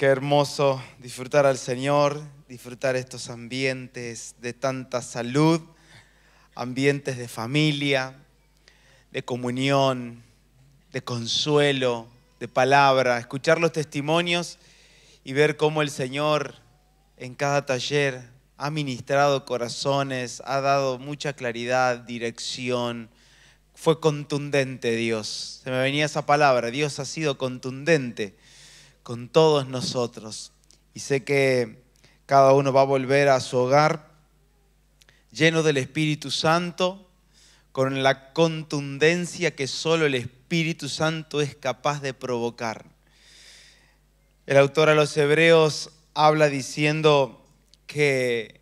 Qué hermoso disfrutar al Señor, disfrutar estos ambientes de tanta salud, ambientes de familia, de comunión, de consuelo, de palabra, escuchar los testimonios y ver cómo el Señor en cada taller ha ministrado corazones, ha dado mucha claridad, dirección. Fue contundente Dios. Se me venía esa palabra, Dios ha sido contundente con todos nosotros. Y sé que cada uno va a volver a su hogar lleno del Espíritu Santo, con la contundencia que solo el Espíritu Santo es capaz de provocar. El autor a los Hebreos habla diciendo que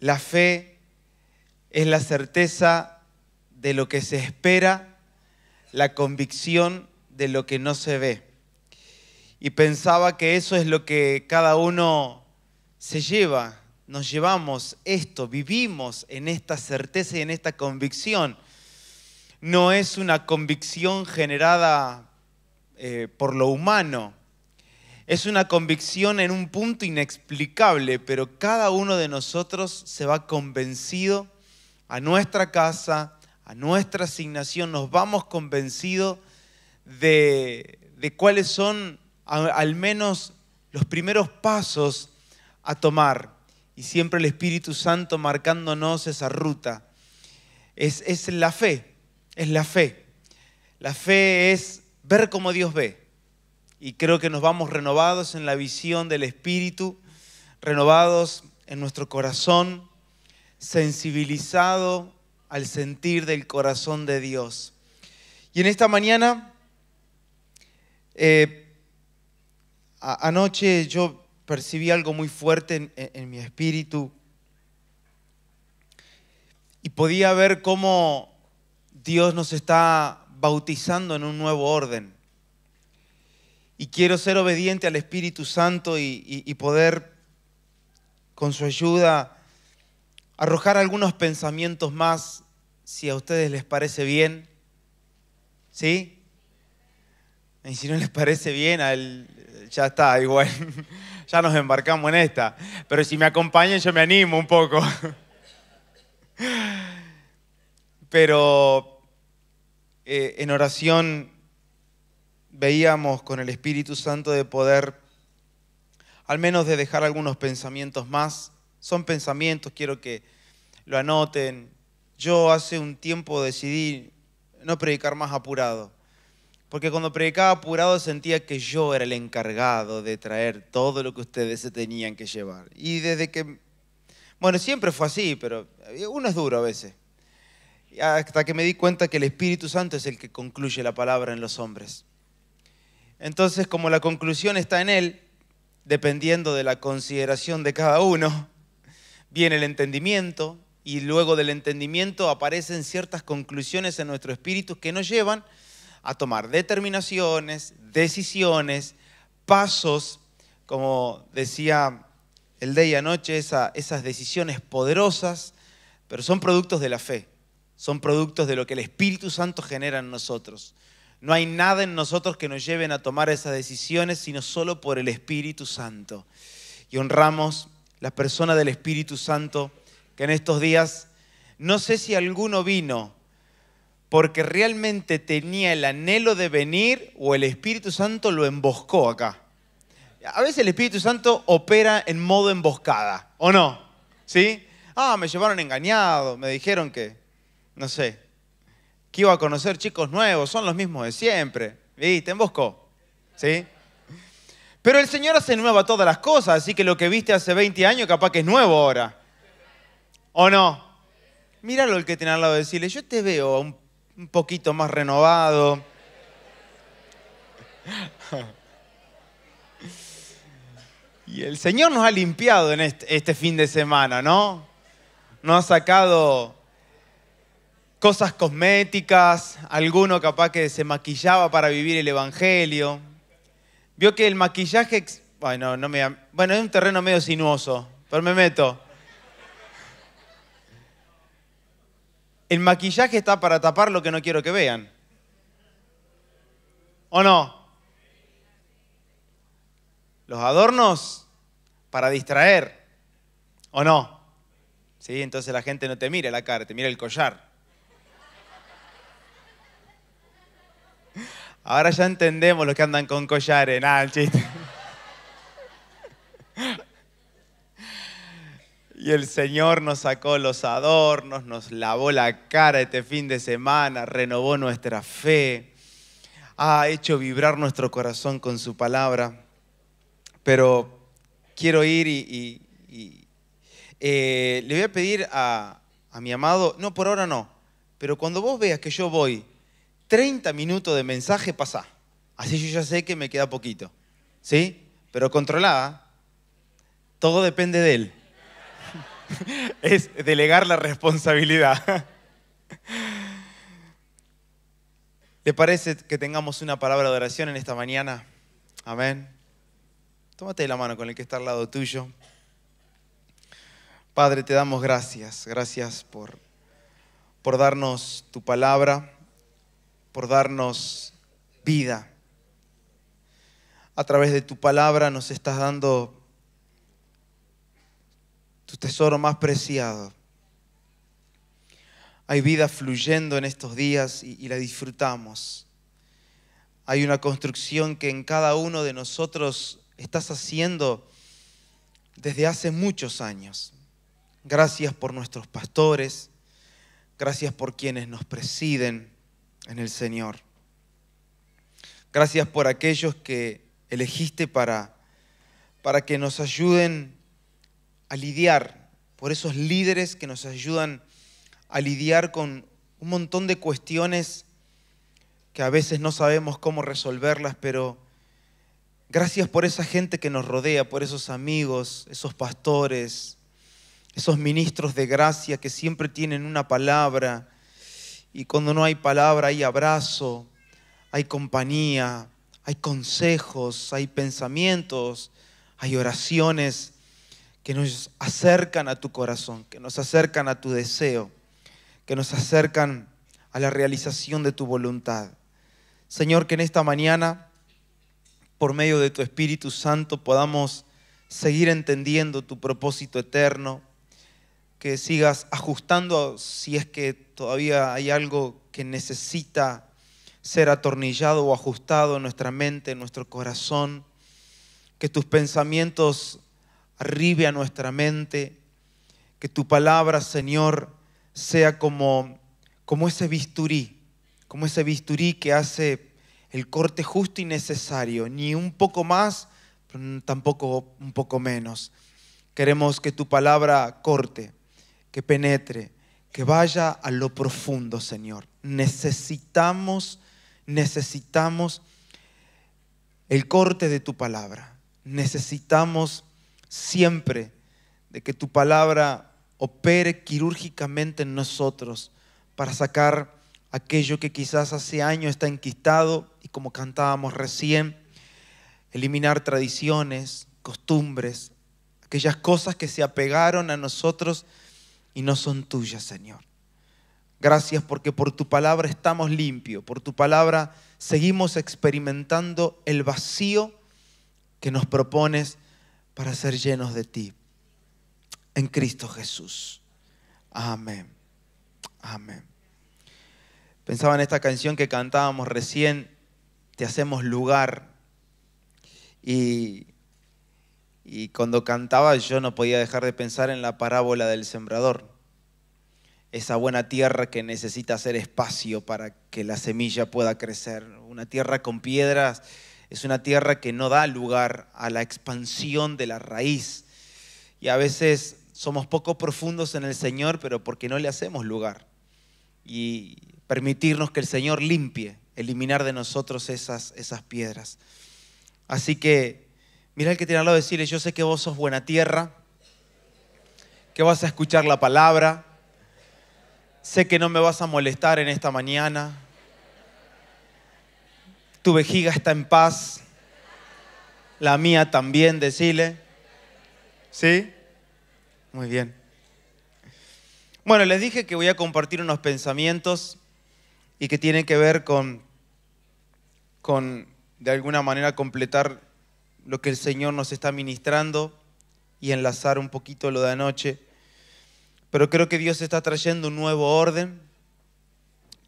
la fe es la certeza de lo que se espera, la convicción de lo que no se ve y pensaba que eso es lo que cada uno se lleva, nos llevamos esto, vivimos en esta certeza y en esta convicción. No es una convicción generada eh, por lo humano, es una convicción en un punto inexplicable, pero cada uno de nosotros se va convencido a nuestra casa, a nuestra asignación, nos vamos convencidos de cuáles son al menos los primeros pasos a tomar. Y siempre el Espíritu Santo marcándonos esa ruta. Es, es la fe, es la fe. La fe es ver como Dios ve. Y creo que nos vamos renovados en la visión del Espíritu, renovados en nuestro corazón, sensibilizado al sentir del corazón de Dios. Y en esta mañana eh, anoche yo percibí algo muy fuerte en, mi espíritu y podía ver cómo Dios nos está bautizando en un nuevo orden. Y quiero ser obediente al Espíritu Santo y, y, poder, con su ayuda, arrojar algunos pensamientos más, si a ustedes les parece bien. ¿Sí? Y si no les parece bien, él, ya está, igual, ya nos embarcamos en esta. Pero si me acompañan, yo me animo un poco. Pero eh, en oración veíamos con el Espíritu Santo de poder, al menos de dejar algunos pensamientos más. Son pensamientos, quiero que lo anoten. Yo hace un tiempo decidí no predicar más apurado porque cuando predicaba apurado sentía que yo era el encargado de traer todo lo que ustedes se tenían que llevar. Y desde que, bueno, siempre fue así, pero uno es duro a veces. Hasta que me di cuenta que el Espíritu Santo es el que concluye la palabra en los hombres. Entonces, como la conclusión está en Él, dependiendo de la consideración de cada uno, viene el entendimiento y luego del entendimiento aparecen ciertas conclusiones en nuestro espíritu que nos llevan a tomar determinaciones, decisiones, pasos, como decía el día y anoche, esas decisiones poderosas, pero son productos de la fe, son productos de lo que el Espíritu Santo genera en nosotros. No hay nada en nosotros que nos lleven a tomar esas decisiones, sino solo por el Espíritu Santo. Y honramos la persona del Espíritu Santo que en estos días, no sé si alguno vino, porque realmente tenía el anhelo de venir o el Espíritu Santo lo emboscó acá. A veces el Espíritu Santo opera en modo emboscada, ¿o no? ¿Sí? Ah, me llevaron engañado, me dijeron que, no sé, que iba a conocer chicos nuevos, son los mismos de siempre. ¿Viste? emboscó, ¿sí? Pero el Señor hace nueva todas las cosas, así que lo que viste hace 20 años capaz que es nuevo ahora. ¿O no? Míralo el que tiene al lado, de decirle, yo te veo a un un poquito más renovado. Y el Señor nos ha limpiado en este, este, fin de semana, ¿no? Nos ha sacado cosas cosméticas, alguno capaz que se maquillaba para vivir el Evangelio. Vio que el maquillaje, bueno, no me, bueno, es un terreno medio sinuoso, pero me meto. El maquillaje está para tapar lo que no quiero que vean. ¿O no? Los adornos para distraer. ¿O no? Sí, entonces la gente no te mira la cara, te mira el collar. Ahora ya entendemos los que andan con collares. Nada, el chiste. Y el Señor nos sacó los adornos, nos lavó la cara este fin de semana, renovó nuestra fe, ha hecho vibrar nuestro corazón con su palabra. Pero quiero ir y, eh, le voy a pedir a, mi amado, no, por ahora no, pero cuando vos veas que yo voy 30 minutos de mensaje, pasa. Así yo ya sé que me queda poquito. ¿Sí? Pero controlada. ¿eh? Todo depende de él. es delegar la responsabilidad. ¿Le parece que tengamos una palabra de oración en esta mañana? Amén. Tómate la mano con el que está al lado tuyo. Padre, te damos gracias. Gracias por, por darnos tu palabra, por darnos vida. A través de tu palabra nos estás dando tu tesoro más preciado. Hay vida fluyendo en estos días y, la disfrutamos. Hay una construcción que en cada uno de nosotros estás haciendo desde hace muchos años. Gracias por nuestros pastores, gracias por quienes nos presiden en el Señor. Gracias por aquellos que elegiste para, para que nos ayuden a lidiar, por esos líderes que nos ayudan a lidiar con un montón de cuestiones que a veces no sabemos cómo resolverlas, pero gracias por esa gente que nos rodea, por esos amigos, esos pastores, esos ministros de gracia que siempre tienen una palabra y cuando no hay palabra hay abrazo, hay compañía, hay consejos, hay pensamientos, hay oraciones que nos acercan a tu corazón, que nos acercan a tu deseo, que nos acercan a la realización de tu voluntad. Señor, que en esta mañana, por medio de tu Espíritu Santo, podamos seguir entendiendo tu propósito eterno, que sigas ajustando si es que todavía hay algo que necesita ser atornillado o ajustado en nuestra mente, en nuestro corazón, que tus pensamientos arribe a nuestra mente, que tu palabra, Señor, sea como, como ese bisturí, como ese bisturí que hace el corte justo y necesario, ni un poco más, tampoco un poco menos. Queremos que tu palabra corte, que penetre, que vaya a lo profundo, Señor. Necesitamos, necesitamos el corte de tu palabra. Necesitamos siempre de que tu palabra opere quirúrgicamente en nosotros para sacar aquello que quizás hace años está enquistado y como cantábamos recién, eliminar tradiciones, costumbres, aquellas cosas que se apegaron a nosotros y no son tuyas, Señor. Gracias porque por tu palabra estamos limpios, por tu palabra seguimos experimentando el vacío que nos propones para ser llenos de ti. En Cristo Jesús. Amén. Amén. Pensaba en esta canción que cantábamos recién, Te hacemos lugar. Y, y cuando cantaba yo no podía dejar de pensar en la parábola del sembrador. Esa buena tierra que necesita hacer espacio para que la semilla pueda crecer. Una tierra con piedras es una tierra que no da lugar a la expansión de la raíz. Y a veces somos poco profundos en el Señor, pero porque no le hacemos lugar. Y permitirnos que el Señor limpie, eliminar de nosotros esas, esas piedras. Así que, mira el que tiene al lado decirle, yo sé que vos sos buena tierra, que vas a escuchar la palabra, sé que no me vas a molestar en esta mañana, tu vejiga está en paz. La mía también, decile. ¿Sí? Muy bien. Bueno, les dije que voy a compartir unos pensamientos y que tienen que ver con, con de alguna manera, completar lo que el Señor nos está ministrando y enlazar un poquito lo de anoche. Pero creo que Dios está trayendo un nuevo orden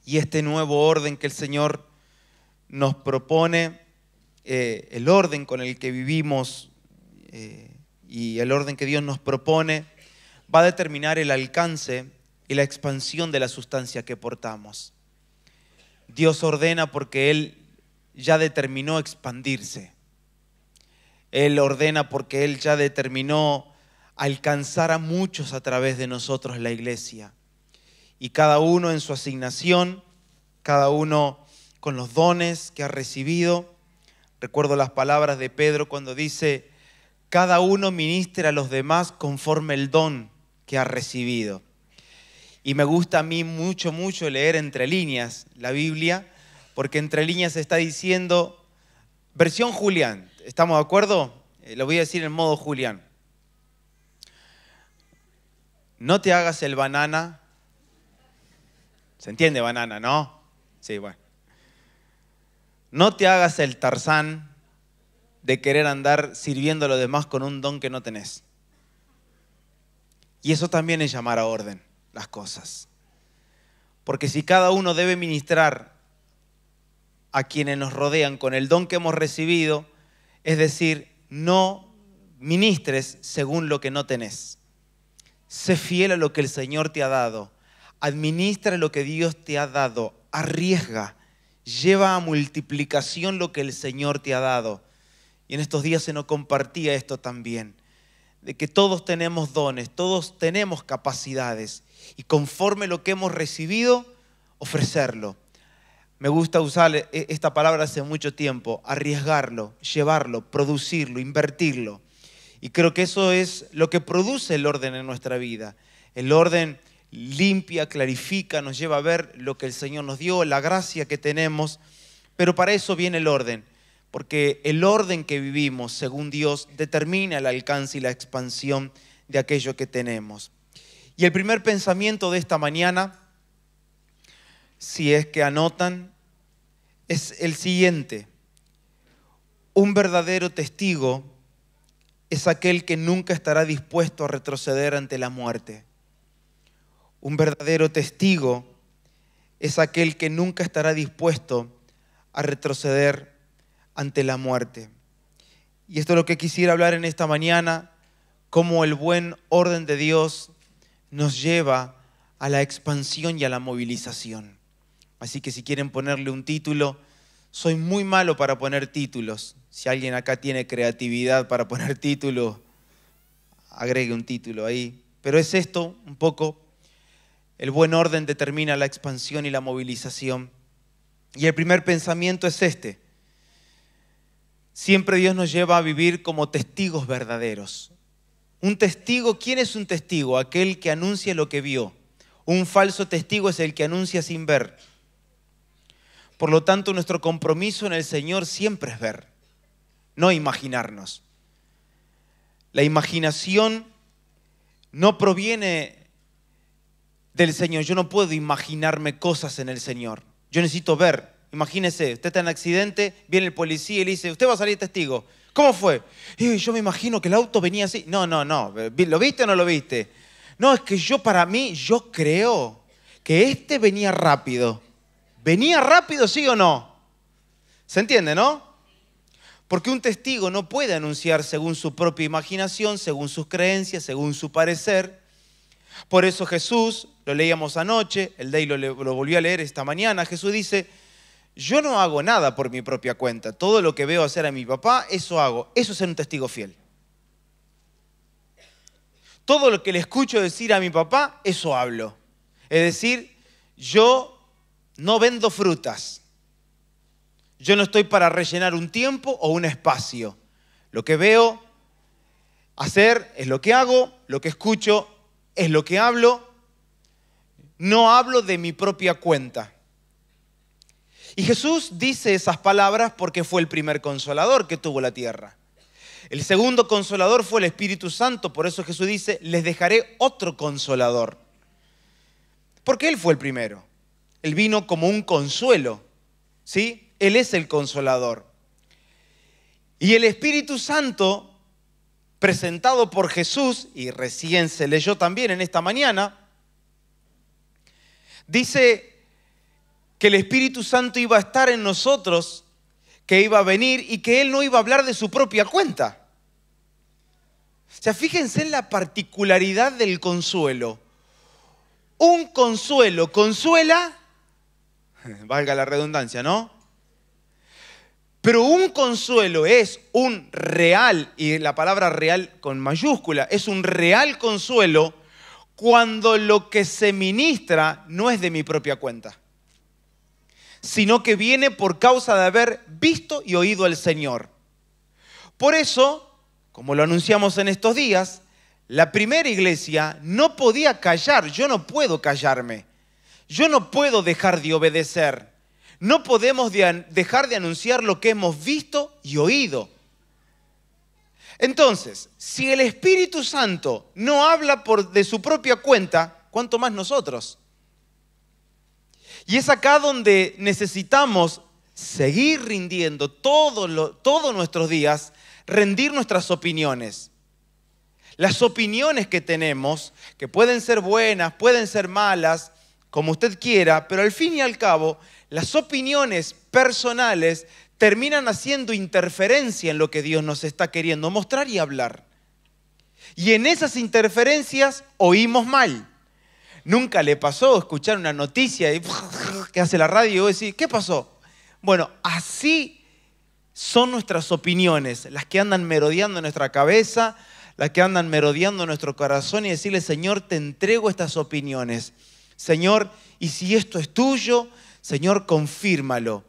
y este nuevo orden que el Señor nos propone eh, el orden con el que vivimos eh, y el orden que Dios nos propone va a determinar el alcance y la expansión de la sustancia que portamos. Dios ordena porque Él ya determinó expandirse. Él ordena porque Él ya determinó alcanzar a muchos a través de nosotros la iglesia. Y cada uno en su asignación, cada uno con los dones que ha recibido. Recuerdo las palabras de Pedro cuando dice, cada uno ministra a los demás conforme el don que ha recibido. Y me gusta a mí mucho, mucho leer entre líneas la Biblia, porque entre líneas está diciendo, versión Julián, ¿estamos de acuerdo? Eh, lo voy a decir en modo Julián. No te hagas el banana. ¿Se entiende banana, no? Sí, bueno. No te hagas el tarzán de querer andar sirviendo a los demás con un don que no tenés. Y eso también es llamar a orden las cosas. Porque si cada uno debe ministrar a quienes nos rodean con el don que hemos recibido, es decir, no ministres según lo que no tenés. Sé fiel a lo que el Señor te ha dado. Administra lo que Dios te ha dado. Arriesga lleva a multiplicación lo que el Señor te ha dado. Y en estos días se nos compartía esto también, de que todos tenemos dones, todos tenemos capacidades, y conforme lo que hemos recibido, ofrecerlo. Me gusta usar e, esta palabra hace mucho tiempo, arriesgarlo, llevarlo, producirlo, invertirlo. Y creo que eso es lo que produce el orden en nuestra vida. El orden limpia, clarifica, nos lleva a ver lo que el Señor nos dio, la gracia que tenemos. Pero para eso viene el orden, porque el orden que vivimos, según Dios, determina el alcance y la expansión de aquello que tenemos. Y el primer pensamiento de esta mañana, si es que anotan, es el siguiente. Un verdadero testigo es aquel que nunca estará dispuesto a retroceder ante la muerte. Un verdadero testigo es aquel que nunca estará dispuesto a retroceder ante la muerte. Y esto es lo que quisiera hablar en esta mañana, cómo el buen orden de Dios nos lleva a la expansión y a la movilización. Así que si quieren ponerle un título, soy muy malo para poner títulos. Si alguien acá tiene creatividad para poner títulos, agregue un título ahí. Pero es esto un poco el buen orden determina la expansión y la movilización. Y el primer pensamiento es este. Siempre Dios nos lleva a vivir como testigos verdaderos. Un testigo, ¿quién es un testigo? Aquel que anuncia lo que vio. Un falso testigo es el que anuncia sin ver. Por lo tanto, nuestro compromiso en el Señor siempre es ver, no imaginarnos. La imaginación no proviene del Señor. Yo no puedo imaginarme cosas en el Señor. Yo necesito ver. Imagínese, usted está en accidente, viene el policía y le dice, usted va a salir testigo. ¿Cómo fue? Y yo me imagino que el auto venía así. No, no, no. Eh, ¿Lo viste o no lo viste? No, es que yo para mí, yo creo que este venía rápido. ¿Venía rápido, sí o no? ¿Se entiende, no? Porque un testigo no puede anunciar según su propia imaginación, según sus creencias, según su parecer. Por eso Jesús lo leíamos anoche, el Day lo, lo volvió a leer esta mañana, Jesús dice, yo no hago nada por mi propia cuenta, todo lo que veo hacer a mi papá, eso hago, eso es ser un testigo fiel. Todo lo que le escucho decir a mi papá, eso hablo. Es decir, yo no vendo frutas. Yo no estoy para rellenar un tiempo o un espacio. Lo que veo hacer es lo que hago, lo que escucho es lo que hablo no hablo de mi propia cuenta. Y Jesús dice esas palabras porque fue el primer consolador que tuvo la tierra. El segundo consolador fue el Espíritu Santo, por eso Jesús dice, les dejaré otro consolador. Porque Él fue el primero. Él vino como un consuelo, ¿sí? Él es el consolador. Y el Espíritu Santo, presentado por Jesús, y recién se leyó también en esta mañana, dice que el Espíritu Santo iba a estar en nosotros, que iba a venir y que Él no iba a hablar de su propia cuenta. O sea, fíjense en la particularidad del consuelo. Un consuelo consuela, valga la redundancia, ¿no? Pero un consuelo es un real, y la palabra real con mayúscula, es un real consuelo cuando lo que se ministra no es de mi propia cuenta, sino que viene por causa de haber visto y oído al Señor. Por eso, como lo anunciamos en estos días, la primera iglesia no podía callar, yo no puedo callarme, yo no puedo dejar de obedecer, no podemos dejar de anunciar lo que hemos visto y oído. Entonces, si el Espíritu Santo no habla por, de su propia cuenta, ¿cuánto más nosotros? Y es acá donde necesitamos seguir rindiendo todos nuestros días, rendir nuestras opiniones. Las opiniones que tenemos, que pueden ser buenas, pueden ser malas, como usted quiera, pero al fin y al cabo, las opiniones personales terminan haciendo interferencia en lo que Dios nos está queriendo mostrar y hablar. Y en esas interferencias oímos mal. Nunca le pasó escuchar una noticia y, que hace la radio y decir, ¿qué pasó? Bueno, así son nuestras opiniones, las que andan merodeando nuestra cabeza, las que andan merodeando nuestro corazón y decirle, Señor, te entrego estas opiniones. Señor, y si esto es tuyo, Señor, confírmalo.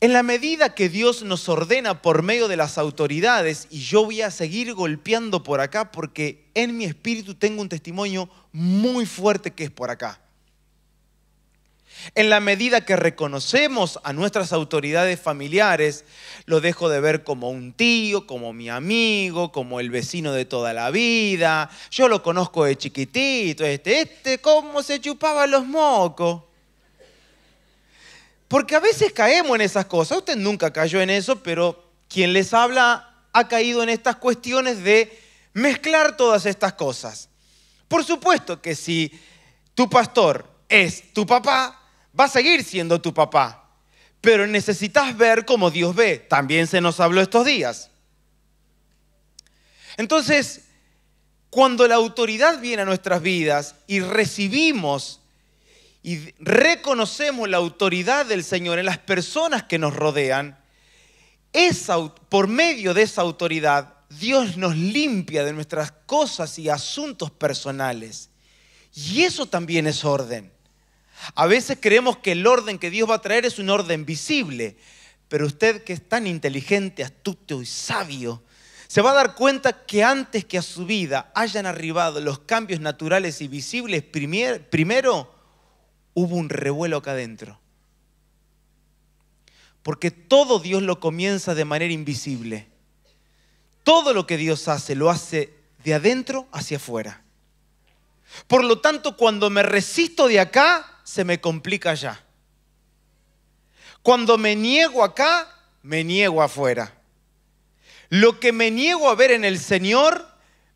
En la medida que Dios nos ordena por medio de las autoridades, y yo voy a seguir golpeando por acá porque en mi espíritu tengo un testimonio muy fuerte que es por acá. En la medida que reconocemos a nuestras autoridades familiares, lo dejo de ver como un tío, como mi amigo, como el vecino de toda la vida. Yo lo conozco de chiquitito, este, este, cómo se chupaba los mocos. Porque a veces caemos en esas cosas. Usted nunca cayó en eso, pero quien les habla ha caído en estas cuestiones de mezclar todas estas cosas. Por supuesto que si tu pastor es tu papá, va a seguir siendo tu papá. Pero necesitas ver como Dios ve. También se nos habló estos días. Entonces, cuando la autoridad viene a nuestras vidas y recibimos y reconocemos la autoridad del Señor en las personas que nos rodean, por medio de esa autoridad, Dios nos limpia de nuestras cosas y asuntos personales. Y eso también es orden. A veces creemos que el orden que Dios va a traer es un orden visible, pero usted que es tan inteligente, astuto y sabio, se va a dar cuenta que antes que a su vida hayan arribado los cambios naturales y visibles, primero hubo un revuelo acá adentro. Porque todo Dios lo comienza de manera invisible. Todo lo que Dios hace lo hace de adentro hacia afuera. Por lo tanto, cuando me resisto de acá, se me complica allá. Cuando me niego acá, me niego afuera. Lo que me niego a ver en el Señor,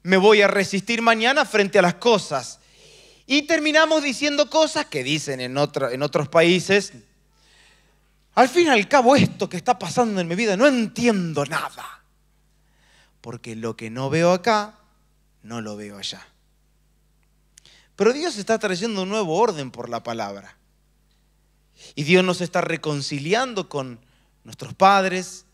me voy a resistir mañana frente a las cosas. Y terminamos diciendo cosas que dicen en, otros países. Al fin y al cabo, esto que está pasando en mi vida, no entiendo nada. Porque lo que no veo acá, no lo veo allá. Pero Dios está trayendo un nuevo orden por la palabra. Y Dios nos está reconciliando con nuestros padres.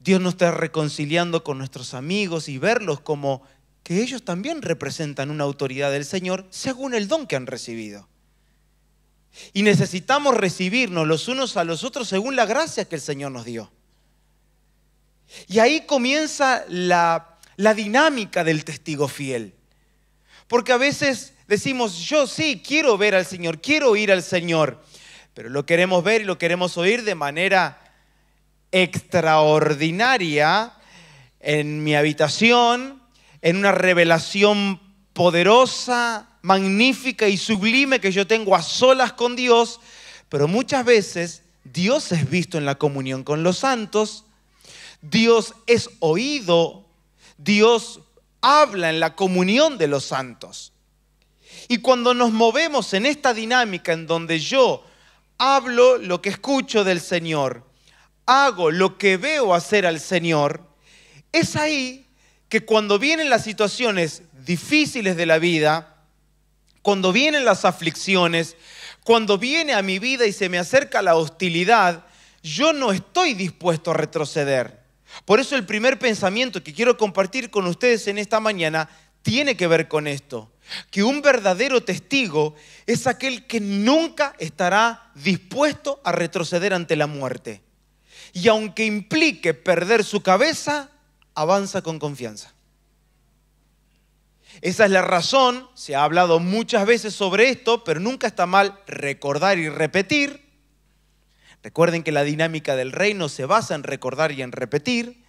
Dios nos está reconciliando con nuestros amigos y verlos como que ellos también representan una autoridad del Señor según el don que han recibido. Y necesitamos recibirnos los unos a los otros según la gracia que el Señor nos dio. Y ahí comienza la, dinámica del testigo fiel. Porque a veces decimos, yo sí, quiero ver al Señor, quiero oír al Señor, pero lo queremos ver y lo queremos oír de manera extraordinaria en mi habitación, en una revelación poderosa, magnífica y sublime que yo tengo a solas con Dios, pero muchas veces Dios es visto en la comunión con los santos, Dios es oído, Dios habla en la comunión de los santos. Y cuando nos movemos en esta dinámica en donde yo hablo lo que escucho del Señor, hago lo que veo hacer al Señor, es ahí que cuando vienen las situaciones difíciles de la vida, cuando vienen las aflicciones, cuando viene a mi vida y se me acerca la hostilidad, yo no estoy dispuesto a retroceder. Por eso el primer pensamiento que quiero compartir con ustedes en esta mañana tiene que ver con esto, que un verdadero testigo es aquel que nunca estará dispuesto a retroceder ante la muerte. Y aunque implique perder su cabeza, avanza con confianza. Esa es la razón, se ha hablado muchas veces sobre esto, pero nunca está mal recordar y repetir. Recuerden que la dinámica del reino se basa en recordar y en repetir.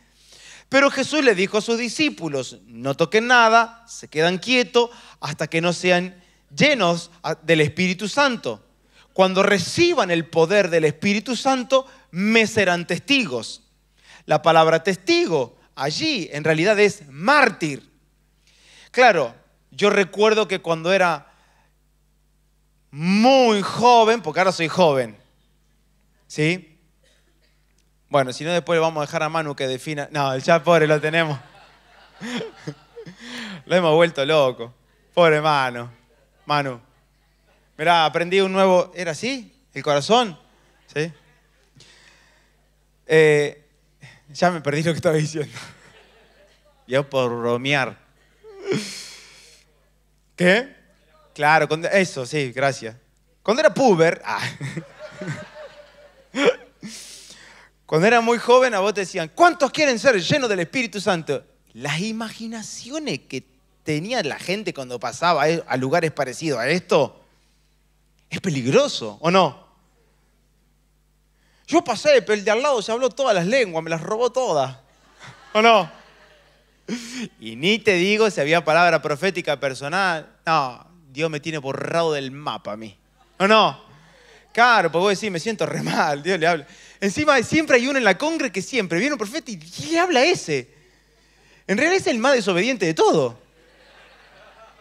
Pero Jesús le dijo a sus discípulos, no toquen nada, se quedan quietos hasta que no sean llenos ah, del Espíritu Santo. Cuando reciban el poder del Espíritu Santo, me serán testigos. La palabra testigo allí en realidad es mártir. Claro, yo recuerdo que cuando era muy joven, porque ahora soy joven, ¿sí? Bueno, si no después vamos a dejar a Manu que defina. No, el ya pobre lo tenemos. lo hemos vuelto loco. Pobre Manu. Manu. Mirá, aprendí un nuevo. ¿Era así? ¿El corazón? ¿Sí? Eh, ya me perdí lo que estaba diciendo. Yo por romear. ¿Qué? Claro, eso, sí, gracias. Cuando era puber, ah. cuando era muy joven a vos te decían, ¿cuántos quieren ser llenos del Espíritu Santo? Las imaginaciones que tenía la gente cuando pasaba a lugares parecidos a esto, es peligroso, ¿o no? Yo pasé, pero el de al lado se habló todas las lenguas, me las robó todas. ¿O no? Y ni te digo si había palabra profética personal. No, Dios me tiene borrado del mapa a mí. ¿O no? Claro, porque vos decís, me siento re mal, Dios le habla. Encima siempre hay uno en la congre que siempre viene un profeta y le habla a ese. En realidad es el más desobediente de todo.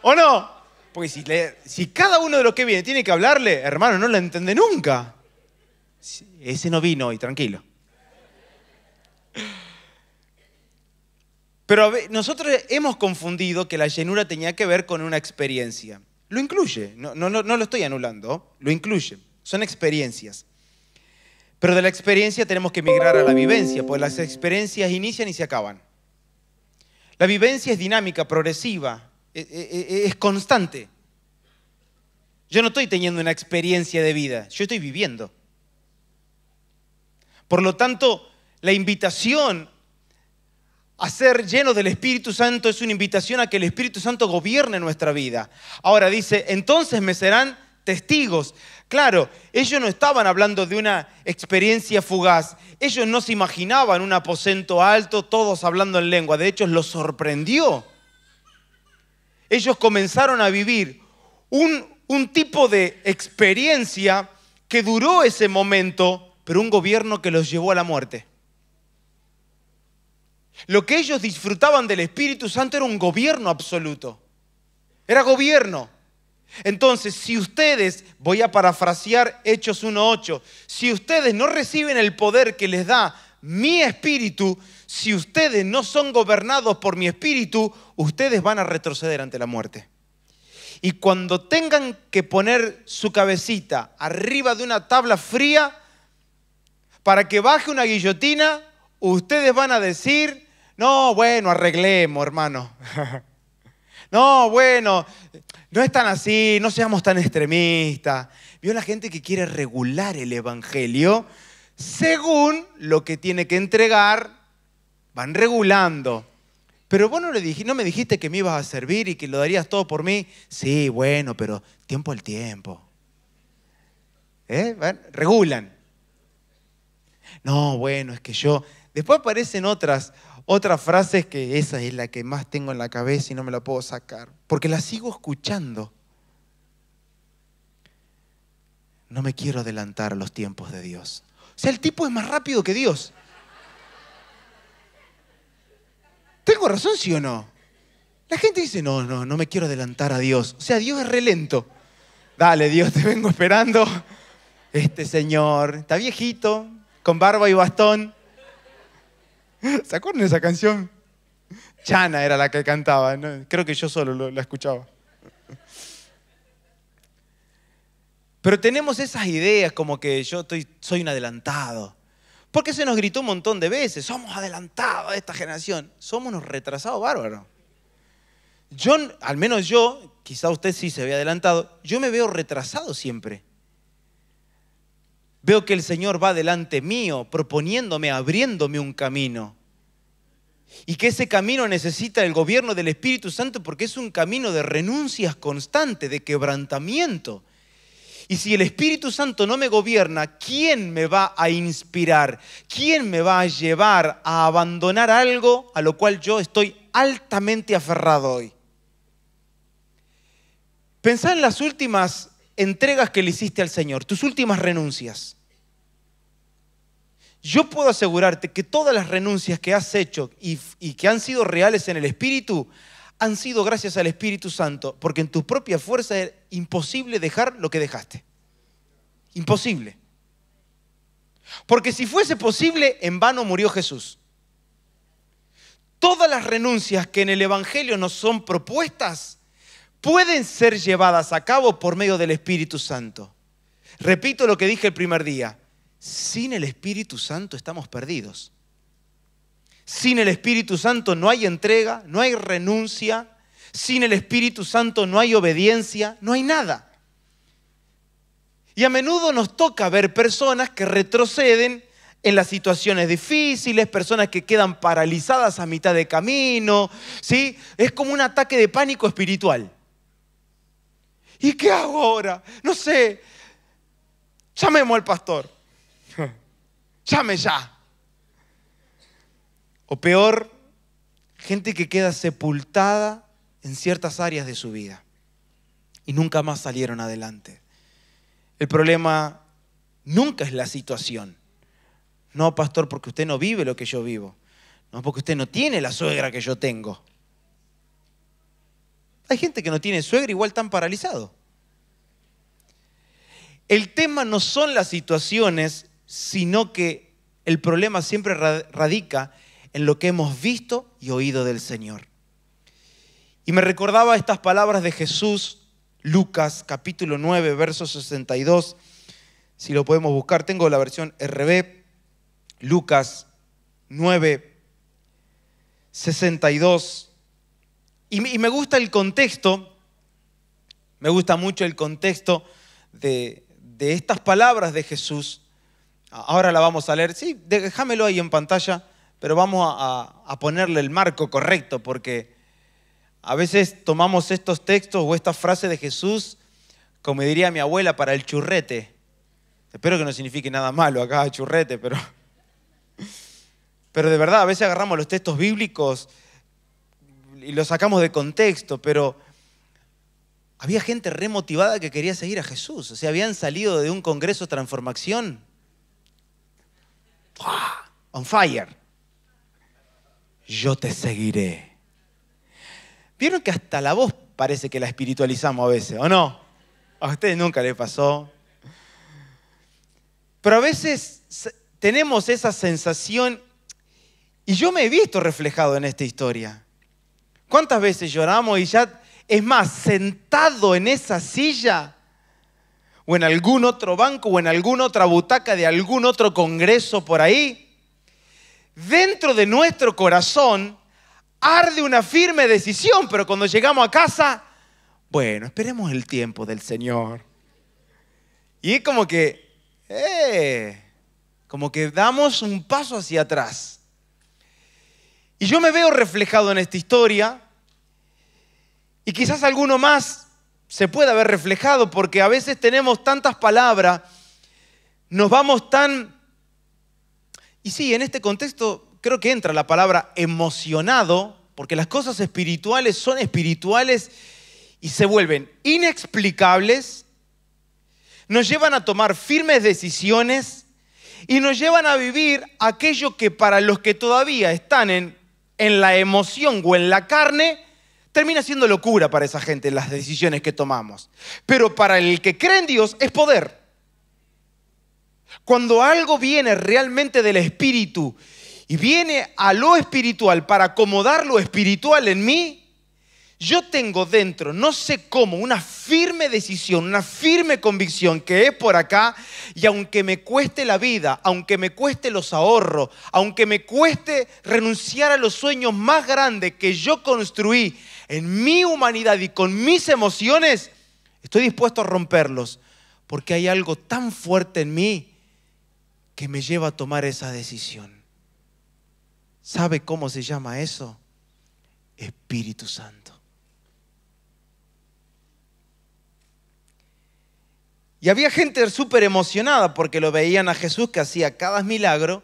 ¿O no? Porque si, si cada uno de los que viene tiene que hablarle, hermano, no lo entiende nunca. Ese no vino hoy, tranquilo. Pero nosotros hemos confundido que la llenura tenía que ver con una experiencia. Lo incluye, no, no lo estoy anulando, lo incluye. Son experiencias. Pero de la experiencia tenemos que migrar a la vivencia, porque las experiencias inician y se acaban. La vivencia es dinámica, progresiva, e, e, e, es constante. Yo no estoy teniendo una experiencia de vida, yo estoy viviendo. Por lo tanto, la invitación a ser lleno del Espíritu Santo es una invitación a que el Espíritu Santo gobierne nuestra vida. Ahora dice, entonces me serán testigos. Claro, ellos no estaban hablando de una experiencia fugaz. Ellos no se imaginaban un aposento alto, todos hablando en lengua. De hecho, los sorprendió. Ellos comenzaron a vivir un tipo de experiencia que duró ese momento, pero un gobierno que los llevó a la muerte. Lo que ellos disfrutaban del Espíritu Santo era un gobierno absoluto. Era gobierno. Entonces, si ustedes, voy a parafrasear Hechos 1.8, si ustedes no reciben el poder que les da mi espíritu, si ustedes no son gobernados por mi espíritu, ustedes van a retroceder ante la muerte. Y cuando tengan que poner su cabecita arriba de una tabla fría, para que baje una guillotina, ustedes van a decir, no, bueno, arreglemos, hermano. no, bueno, no es tan así, no seamos tan extremistas. Vio la gente que quiere regular el Evangelio según lo que tiene que entregar, van regulando. Pero vos no, le me dijiste que me ibas a servir y que lo darías todo por mí. Sí, bueno, pero tiempo al tiempo. ¿Eh? Regulan no, bueno, es que yo... Después aparecen otras, otras frases que esa es la que más tengo en la cabeza y no me la puedo sacar, porque la sigo escuchando. No me quiero adelantar a los tiempos de Dios. O sea, el tipo es más rápido que Dios. ¿Tengo razón, sí o no? La gente dice, no, no, no me quiero adelantar a Dios. O sea, Dios es relento. Dale, Dios, te vengo esperando. Este señor está viejito, con barba y bastón. ¿Se acuerdan de esa canción? Chana era la que cantaba, creo que yo solo la escuchaba. Pero tenemos esas ideas como que yo estoy, soy un adelantado. Porque se nos gritó un montón de veces, somos adelantados de esta generación. Somos unos retrasados bárbaros. Yo, al menos yo, quizá usted sí se ve adelantado, yo me veo retrasado siempre. Veo que el Señor va delante mío, proponiéndome, abriéndome un camino. Y que ese camino necesita el gobierno del Espíritu Santo porque es un camino de renuncias constantes, de quebrantamiento. Y si el Espíritu Santo no me gobierna, ¿quién me va a inspirar? ¿Quién me va a llevar a abandonar algo a lo cual yo estoy altamente aferrado hoy? Pensá en las últimas entregas que le hiciste al Señor, tus últimas renuncias. Yo puedo asegurarte que todas las renuncias que has hecho y, que han sido reales en el Espíritu han sido gracias al Espíritu Santo, porque en tu propia fuerza es imposible dejar lo que dejaste. Imposible. Porque si fuese posible, en vano murió Jesús. Todas las renuncias que en el Evangelio nos son propuestas pueden ser llevadas a cabo por medio del Espíritu Santo. Repito lo que dije el primer día sin el Espíritu Santo estamos perdidos. Sin el Espíritu Santo no hay entrega, no hay renuncia. Sin el Espíritu Santo no hay obediencia, no hay nada. Y a menudo nos toca ver personas que retroceden en las situaciones difíciles, personas que quedan paralizadas a mitad de camino, ¿sí? Es como un ataque de pánico espiritual. ¿Y qué hago ahora? No sé. Llamemos al pastor. Llame ya. O peor, gente que queda sepultada en ciertas áreas de su vida y nunca más salieron adelante. El problema nunca es la situación. No, pastor, porque usted no vive lo que yo vivo. No, porque usted no tiene la suegra que yo tengo. Hay gente que no tiene suegra igual tan paralizado. El tema no son las situaciones, sino que el problema siempre radica en lo que hemos visto y oído del Señor. Y me recordaba estas palabras de Jesús, Lucas capítulo 9, verso 62, si lo podemos buscar, tengo la versión RB, Lucas 9, 62. Y, y me gusta el contexto, me gusta mucho el contexto de estas palabras de Jesús Ahora la vamos a leer. Sí, déjamelo ahí en pantalla, pero vamos a, ponerle el marco correcto porque a veces tomamos estos textos o esta frase de Jesús, como diría mi abuela, para el churrete. Espero que no signifique nada malo acá, churrete, pero... Pero de verdad, a veces agarramos los textos bíblicos y los sacamos de contexto, pero había gente remotivada que quería seguir a Jesús. O sea, habían salido de un congreso de transformación on fire. Yo te seguiré. ¿Vieron que hasta la voz parece que la espiritualizamos a veces, o no? A ustedes nunca le pasó. Pero a veces tenemos esa sensación y yo me he visto reflejado en esta historia. ¿Cuántas veces lloramos y ya, es más, sentado en esa silla, o en algún otro banco o en alguna otra butaca de algún otro congreso por ahí, dentro de nuestro corazón arde una firme decisión, pero cuando llegamos a casa, bueno, esperemos el tiempo del Señor. Y es como que, eh, como que damos un paso hacia atrás. Y yo me veo reflejado en esta historia, y quizás alguno más se puede haber reflejado, porque a veces tenemos tantas palabras, nos vamos tan... Y sí, en este contexto creo que entra la palabra emocionado, porque las cosas espirituales son espirituales y se vuelven inexplicables, nos llevan a tomar firmes decisiones y nos llevan a vivir aquello que para los que todavía están en, en la emoción o en la carne, termina siendo locura para esa gente las decisiones que tomamos. Pero para el que cree en Dios es poder. Cuando algo viene realmente del Espíritu y viene a lo espiritual para acomodar lo espiritual en mí, yo tengo dentro, no sé cómo, una firme decisión, una firme convicción que es por acá y aunque me cueste la vida, aunque me cueste los ahorros, aunque me cueste renunciar a los sueños más grandes que yo construí en mi humanidad y con mis emociones, estoy dispuesto a romperlos porque hay algo tan fuerte en mí que me lleva a tomar esa decisión. ¿Sabe cómo se llama eso? Espíritu Santo. Y había gente súper emocionada porque lo veían a Jesús que hacía cada milagro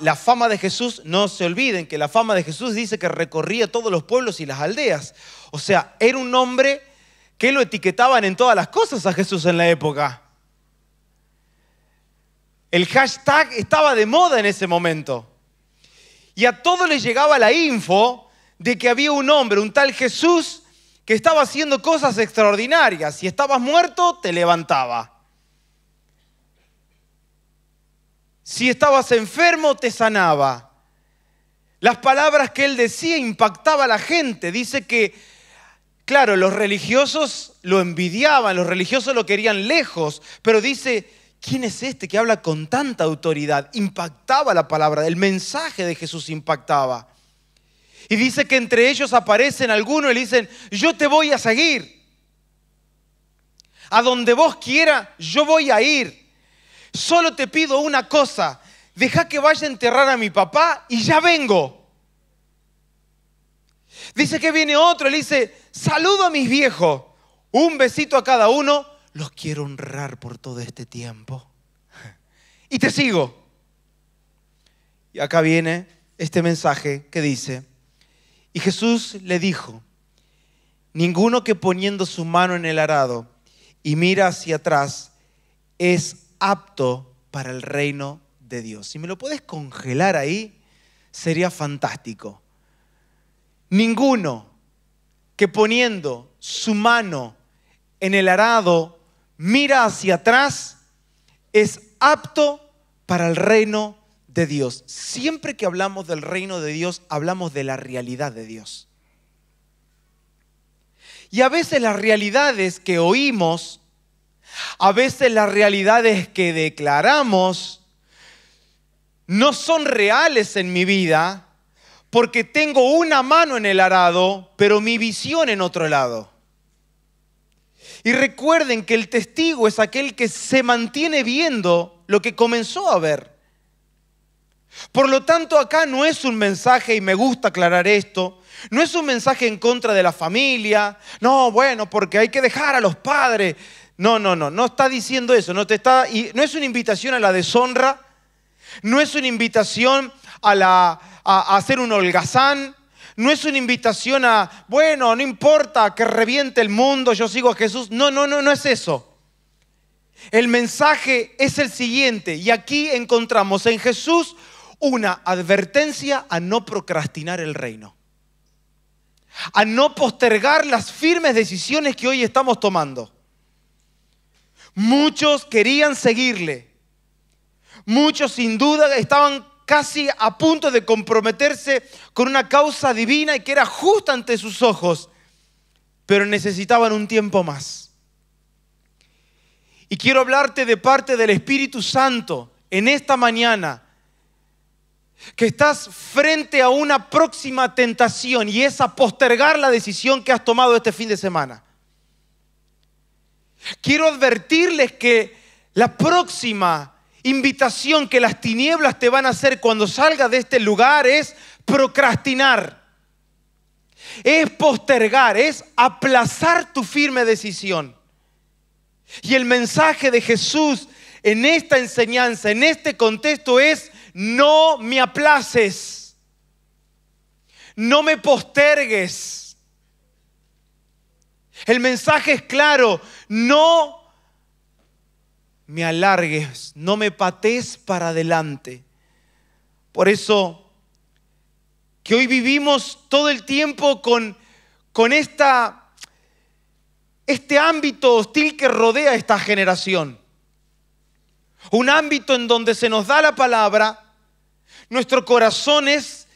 la fama de Jesús, no se olviden que la fama de Jesús dice que recorría todos los pueblos y las aldeas. O sea, era un hombre que lo etiquetaban en todas las cosas a Jesús en la época. El hashtag estaba de moda en ese momento. Y a todos les llegaba la info de que había un hombre, un tal Jesús, que estaba haciendo cosas extraordinarias. Si estabas muerto, te levantaba. Si estabas enfermo, te sanaba. Las palabras que él decía impactaba a la gente. Dice que, claro, los religiosos lo envidiaban, los religiosos lo querían lejos, pero dice, ¿quién es este que habla con tanta autoridad? Impactaba la palabra, el mensaje de Jesús impactaba. Y dice que entre ellos aparecen algunos y le dicen, yo te voy a seguir. A donde vos quiera, yo voy a ir solo te pido una cosa, deja que vaya a enterrar a mi papá y ya vengo. Dice que viene otro, le dice, saludo a mis viejos, un besito a cada uno, los quiero honrar por todo este tiempo. Y te sigo. Y acá viene este mensaje que dice, y Jesús le dijo, ninguno que poniendo su mano en el arado y mira hacia atrás es apto para el reino de Dios. Si me lo puedes congelar ahí, sería fantástico. Ninguno que poniendo su mano en el arado mira hacia atrás es apto para el reino de Dios. Siempre que hablamos del reino de Dios, hablamos de la realidad de Dios. Y a veces las realidades que oímos a veces las realidades que declaramos no son reales en mi vida porque tengo una mano en el arado, pero mi visión en otro lado. Y recuerden que el testigo es aquel que se mantiene viendo lo que comenzó a ver. Por lo tanto, acá no es un mensaje, y me gusta aclarar esto, no es un mensaje en contra de la familia, no, bueno, porque hay que dejar a los padres. No, no, no, no está diciendo eso, no, te está, y no es una invitación a la deshonra, no es una invitación a, hacer un holgazán, no es una invitación a, bueno, no importa que reviente el mundo, yo sigo a Jesús. No, no, no, no es eso. El mensaje es el siguiente, y aquí encontramos en Jesús una advertencia a no procrastinar el reino, a no postergar las firmes decisiones que hoy estamos tomando. Muchos querían seguirle. Muchos sin duda estaban casi a punto de comprometerse con una causa divina y que era justa ante sus ojos, pero necesitaban un tiempo más. Y quiero hablarte de parte del Espíritu Santo en esta mañana, que estás frente a una próxima tentación y es a postergar la decisión que has tomado este fin de semana. Quiero advertirles que la próxima invitación que las tinieblas te van a hacer cuando salgas de este lugar es procrastinar. Es postergar, es aplazar tu firme decisión. Y el mensaje de Jesús en esta enseñanza, en este contexto es, no me aplaces, no me postergues. El mensaje es claro, no me alargues, no me pates para adelante. Por eso que hoy vivimos todo el tiempo con, con esta, este ámbito hostil que rodea a esta generación. Un ámbito en donde se nos da la palabra, nuestro corazón es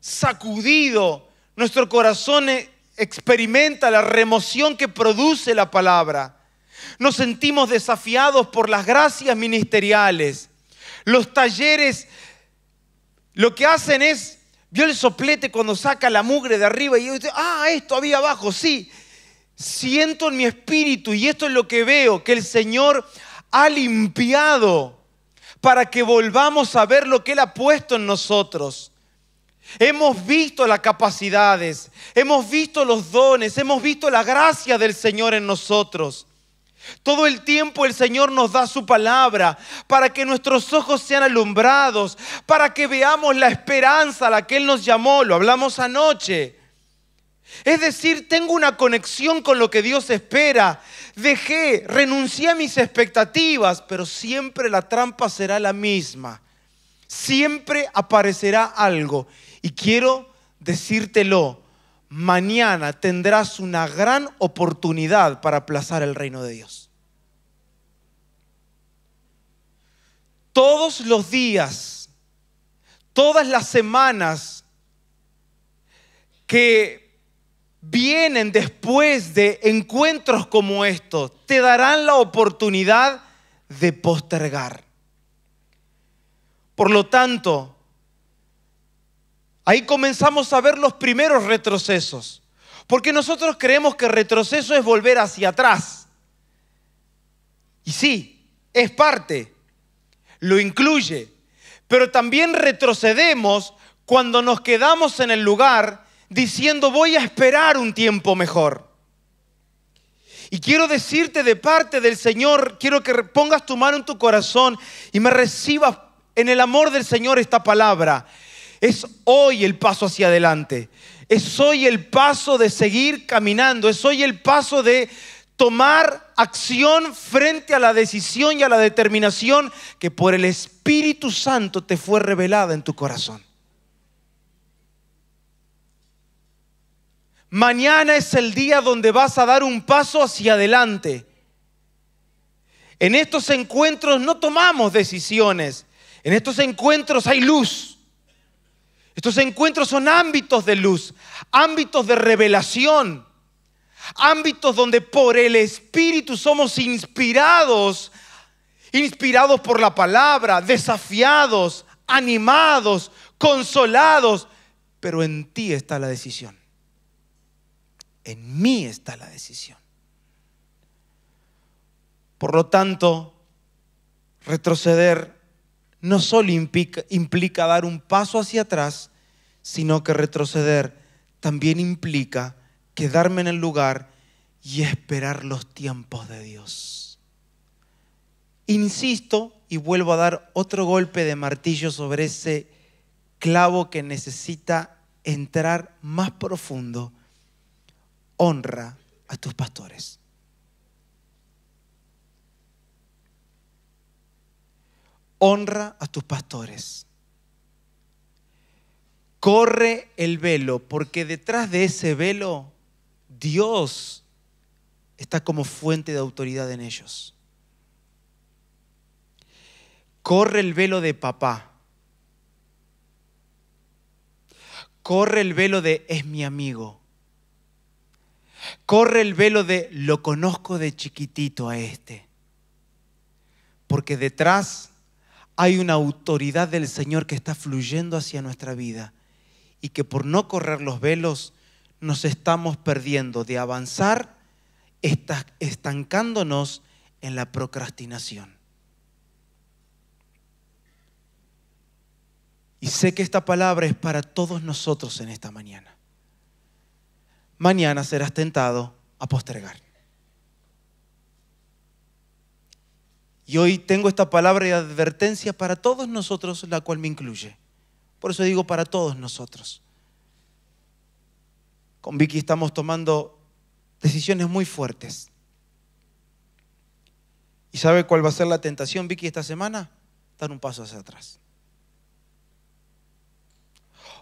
sacudido, nuestro corazón es, experimenta la remoción que produce la palabra. Nos sentimos desafiados por las gracias ministeriales. Los talleres lo que hacen es, vio el soplete cuando saca la mugre de arriba y dice, ah, esto había abajo, sí. Siento en mi espíritu y esto es lo que veo, que el Señor ha limpiado para que volvamos a ver lo que Él ha puesto en nosotros. Hemos visto las capacidades, hemos visto los dones, hemos visto la gracia del Señor en nosotros. Todo el tiempo el Señor nos da su palabra para que nuestros ojos sean alumbrados, para que veamos la esperanza a la que Él nos llamó, lo hablamos anoche. Es decir, tengo una conexión con lo que Dios espera. Dejé, renuncié a mis expectativas, pero siempre la trampa será la misma. Siempre aparecerá algo y quiero decírtelo, mañana tendrás una gran oportunidad para aplazar el reino de Dios. Todos los días, todas las semanas que vienen después de encuentros como estos, te darán la oportunidad de postergar. Por lo tanto, Ahí comenzamos a ver los primeros retrocesos. Porque nosotros creemos que retroceso es volver hacia atrás. Y sí, es parte, lo incluye. Pero también retrocedemos cuando nos quedamos en el lugar diciendo voy a esperar un tiempo mejor. Y quiero decirte de parte del Señor, quiero que pongas tu mano en tu corazón y me recibas en el amor del Señor esta palabra. Es hoy el paso hacia adelante. Es hoy el paso de seguir caminando. Es hoy el paso de tomar acción frente a la decisión y a la determinación que por el Espíritu Santo te fue revelada en tu corazón. Mañana es el día donde vas a dar un paso hacia adelante. En estos encuentros no tomamos decisiones. En estos encuentros hay luz. Estos encuentros son ámbitos de luz, ámbitos de revelación, ámbitos donde por el Espíritu somos inspirados, inspirados por la palabra, desafiados, animados, consolados, pero en ti está la decisión. En mí está la decisión. Por lo tanto, retroceder no solo implica, dar un paso hacia atrás, sino que retroceder también implica quedarme en el lugar y esperar los tiempos de Dios. Insisto y vuelvo a dar otro golpe de martillo sobre ese clavo que necesita entrar más profundo. Honra a tus pastores. honra a tus pastores. Corre el velo, porque detrás de ese velo Dios está como fuente de autoridad en ellos. Corre el velo de papá. Corre el velo de es mi amigo. Corre el velo de lo conozco de chiquitito a este. Porque detrás hay una autoridad del Señor que está fluyendo hacia nuestra vida y que por no correr los velos nos estamos perdiendo de avanzar, estancándonos en la procrastinación. Y sé que esta palabra es para todos nosotros en esta mañana. Mañana serás tentado a postergar. Y hoy tengo esta palabra de advertencia para todos nosotros, la cual me incluye. Por eso digo para todos nosotros. Con Vicky estamos tomando decisiones muy fuertes. ¿Y sabe cuál va a ser la tentación, Vicky, esta semana? Dar un paso hacia atrás.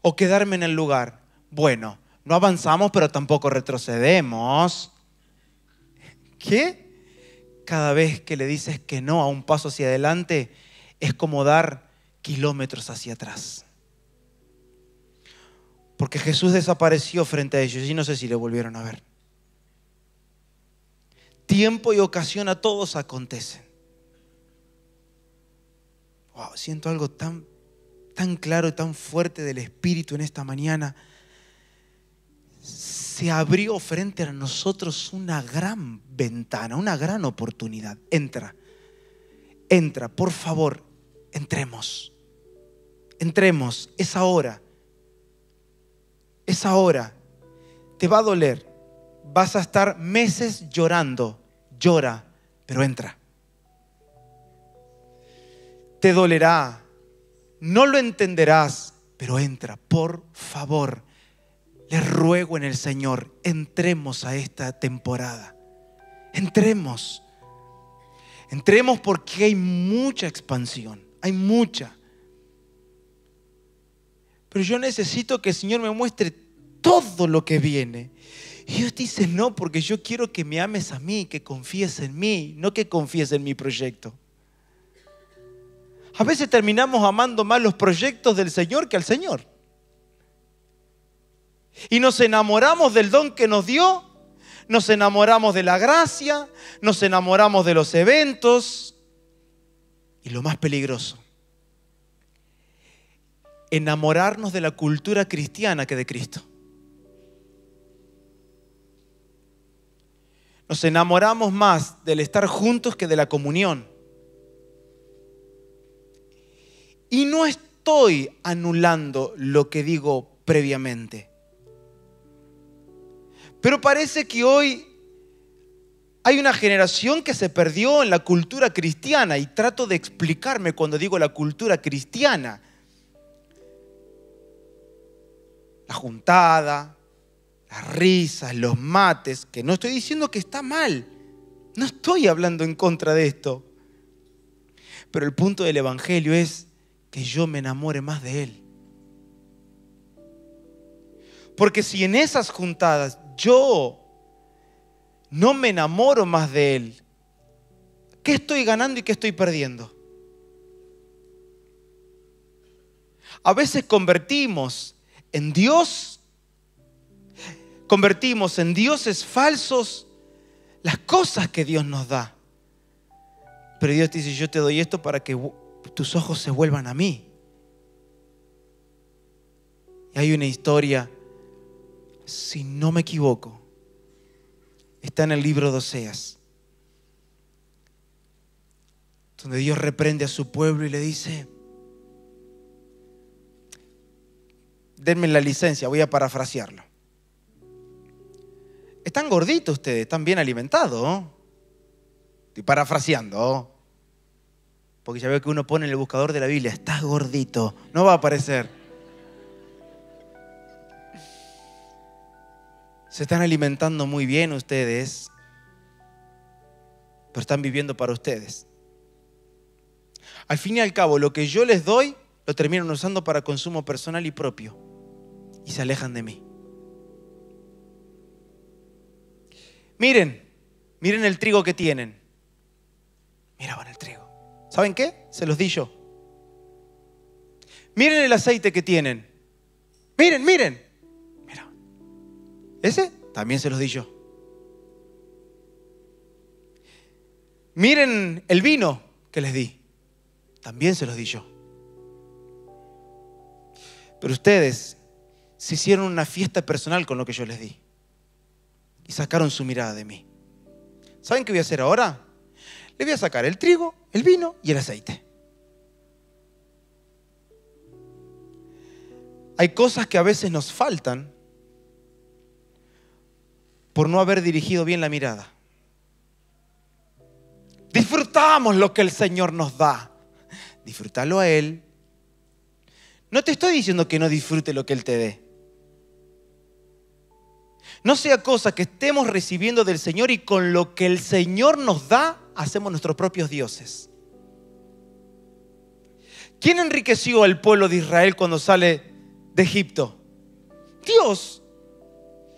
O quedarme en el lugar. Bueno, no avanzamos, pero tampoco retrocedemos. ¿Qué? cada vez que le dices que no a un paso hacia adelante, es como dar kilómetros hacia atrás. Porque Jesús desapareció frente a ellos y no sé si le volvieron a ver. Tiempo y ocasión a todos acontecen. siento algo tan, tan claro y tan fuerte del Espíritu en esta mañana se abrió frente a nosotros una gran ventana, una gran oportunidad. Entra, entra, por favor, entremos. Entremos, es ahora. Es ahora. Te va a doler. Vas a estar meses llorando. Llora, pero entra. Te dolerá. No lo entenderás, pero entra, por favor le ruego en el Señor, entremos a esta temporada. Entremos. Entremos porque hay mucha expansión, hay mucha. Pero yo necesito que el Señor me muestre todo lo que viene. Y Dios dice, no, porque yo quiero que me ames a mí, que confíes en mí, no que confíes en mi proyecto. A veces terminamos amando más los proyectos del Señor que al Señor. Y nos enamoramos del don que nos dio, nos enamoramos de la gracia, nos enamoramos de los eventos. Y lo más peligroso, enamorarnos de la cultura cristiana que de Cristo. Nos enamoramos más del estar juntos que de la comunión. Y no estoy anulando lo que digo previamente. Pero parece que hoy hay una generación que se perdió en la cultura cristiana y trato de explicarme cuando digo la cultura cristiana. La juntada, las risas, los mates, que no estoy diciendo que está mal, no estoy hablando en contra de esto. Pero el punto del Evangelio es que yo me enamore más de Él. Porque si en esas juntadas yo no me enamoro más de Él, ¿qué estoy ganando y qué estoy perdiendo? A veces convertimos en Dios, convertimos en dioses falsos las cosas que Dios nos da. Pero Dios te dice, yo te doy esto para que tus ojos se vuelvan a mí. Y hay una historia si no me equivoco, está en el libro de Oseas, donde Dios reprende a su pueblo y le dice, denme la licencia, voy a parafrasearlo. Están gorditos ustedes, están bien alimentados. Estoy parafraseando. Porque ya veo que uno pone en el buscador de la Biblia, estás gordito, no va a aparecer. Se están alimentando muy bien ustedes, pero están viviendo para ustedes. Al fin y al cabo, lo que yo les doy, lo terminan usando para consumo personal y propio. Y se alejan de mí. Miren, miren el trigo que tienen. Miraban el trigo. ¿Saben qué? Se los di yo. Miren el aceite que tienen. Miren, miren. Ese también se los di yo. Miren el vino que les di. También se los di yo. Pero ustedes se hicieron una fiesta personal con lo que yo les di. Y sacaron su mirada de mí. ¿Saben qué voy a hacer ahora? Le voy a sacar el trigo, el vino y el aceite. Hay cosas que a veces nos faltan por no haber dirigido bien la mirada. Disfrutamos lo que el Señor nos da. Disfrútalo a Él. No te estoy diciendo que no disfrute lo que Él te dé. No sea cosa que estemos recibiendo del Señor y con lo que el Señor nos da hacemos nuestros propios dioses. ¿Quién enriqueció al pueblo de Israel cuando sale de Egipto? Dios.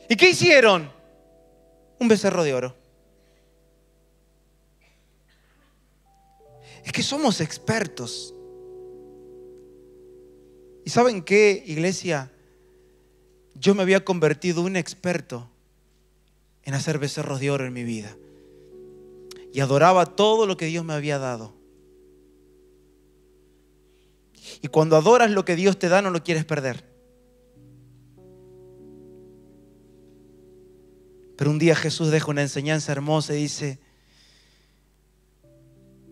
¿Y qué hicieron? un becerro de oro. Es que somos expertos. ¿Y saben qué, iglesia? Yo me había convertido un experto en hacer becerros de oro en mi vida. Y adoraba todo lo que Dios me había dado. Y cuando adoras lo que Dios te da, no lo quieres perder. Pero un día Jesús deja una enseñanza hermosa y dice,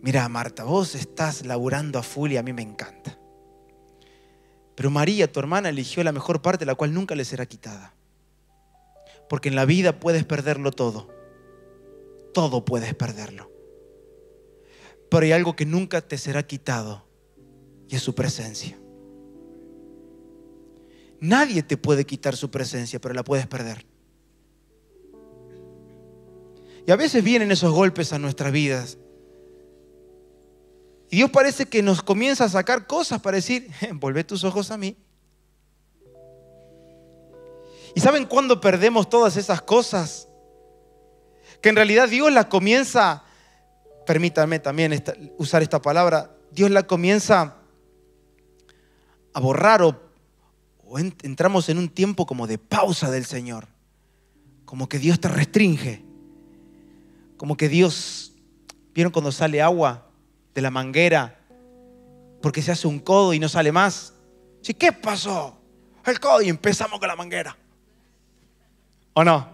mira Marta, vos estás laburando a full y a mí me encanta. Pero María, tu hermana, eligió la mejor parte, la cual nunca le será quitada. Porque en la vida puedes perderlo todo. Todo puedes perderlo. Pero hay algo que nunca te será quitado y es su presencia. Nadie te puede quitar su presencia, pero la puedes perder. Y a veces vienen esos golpes a nuestras vidas. Y Dios parece que nos comienza a sacar cosas para decir, envuelve tus ojos a mí. ¿Y saben cuándo perdemos todas esas cosas? Que en realidad Dios las comienza, permítanme también usar esta palabra, Dios la comienza a borrar o, entramos en un tiempo como de pausa del Señor, como que Dios te restringe como que Dios, vieron cuando sale agua de la manguera, porque se hace un codo y no sale más. ¿Sí, ¿Qué pasó? El codo y empezamos con la manguera. ¿O no?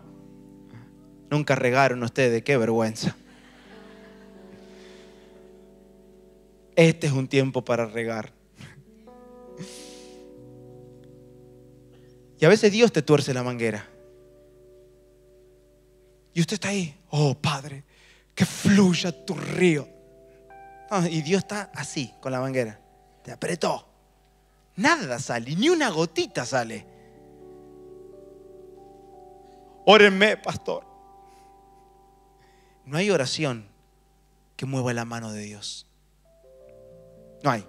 Nunca regaron ustedes, qué vergüenza. Este es un tiempo para regar. Y a veces Dios te tuerce la manguera. Y usted está ahí. Oh Padre, que fluya tu río. y Dios está así con la manguera. Te apretó. Nada sale, ni una gotita sale. Órenme, pastor. No hay oración que mueva la mano de Dios. No hay.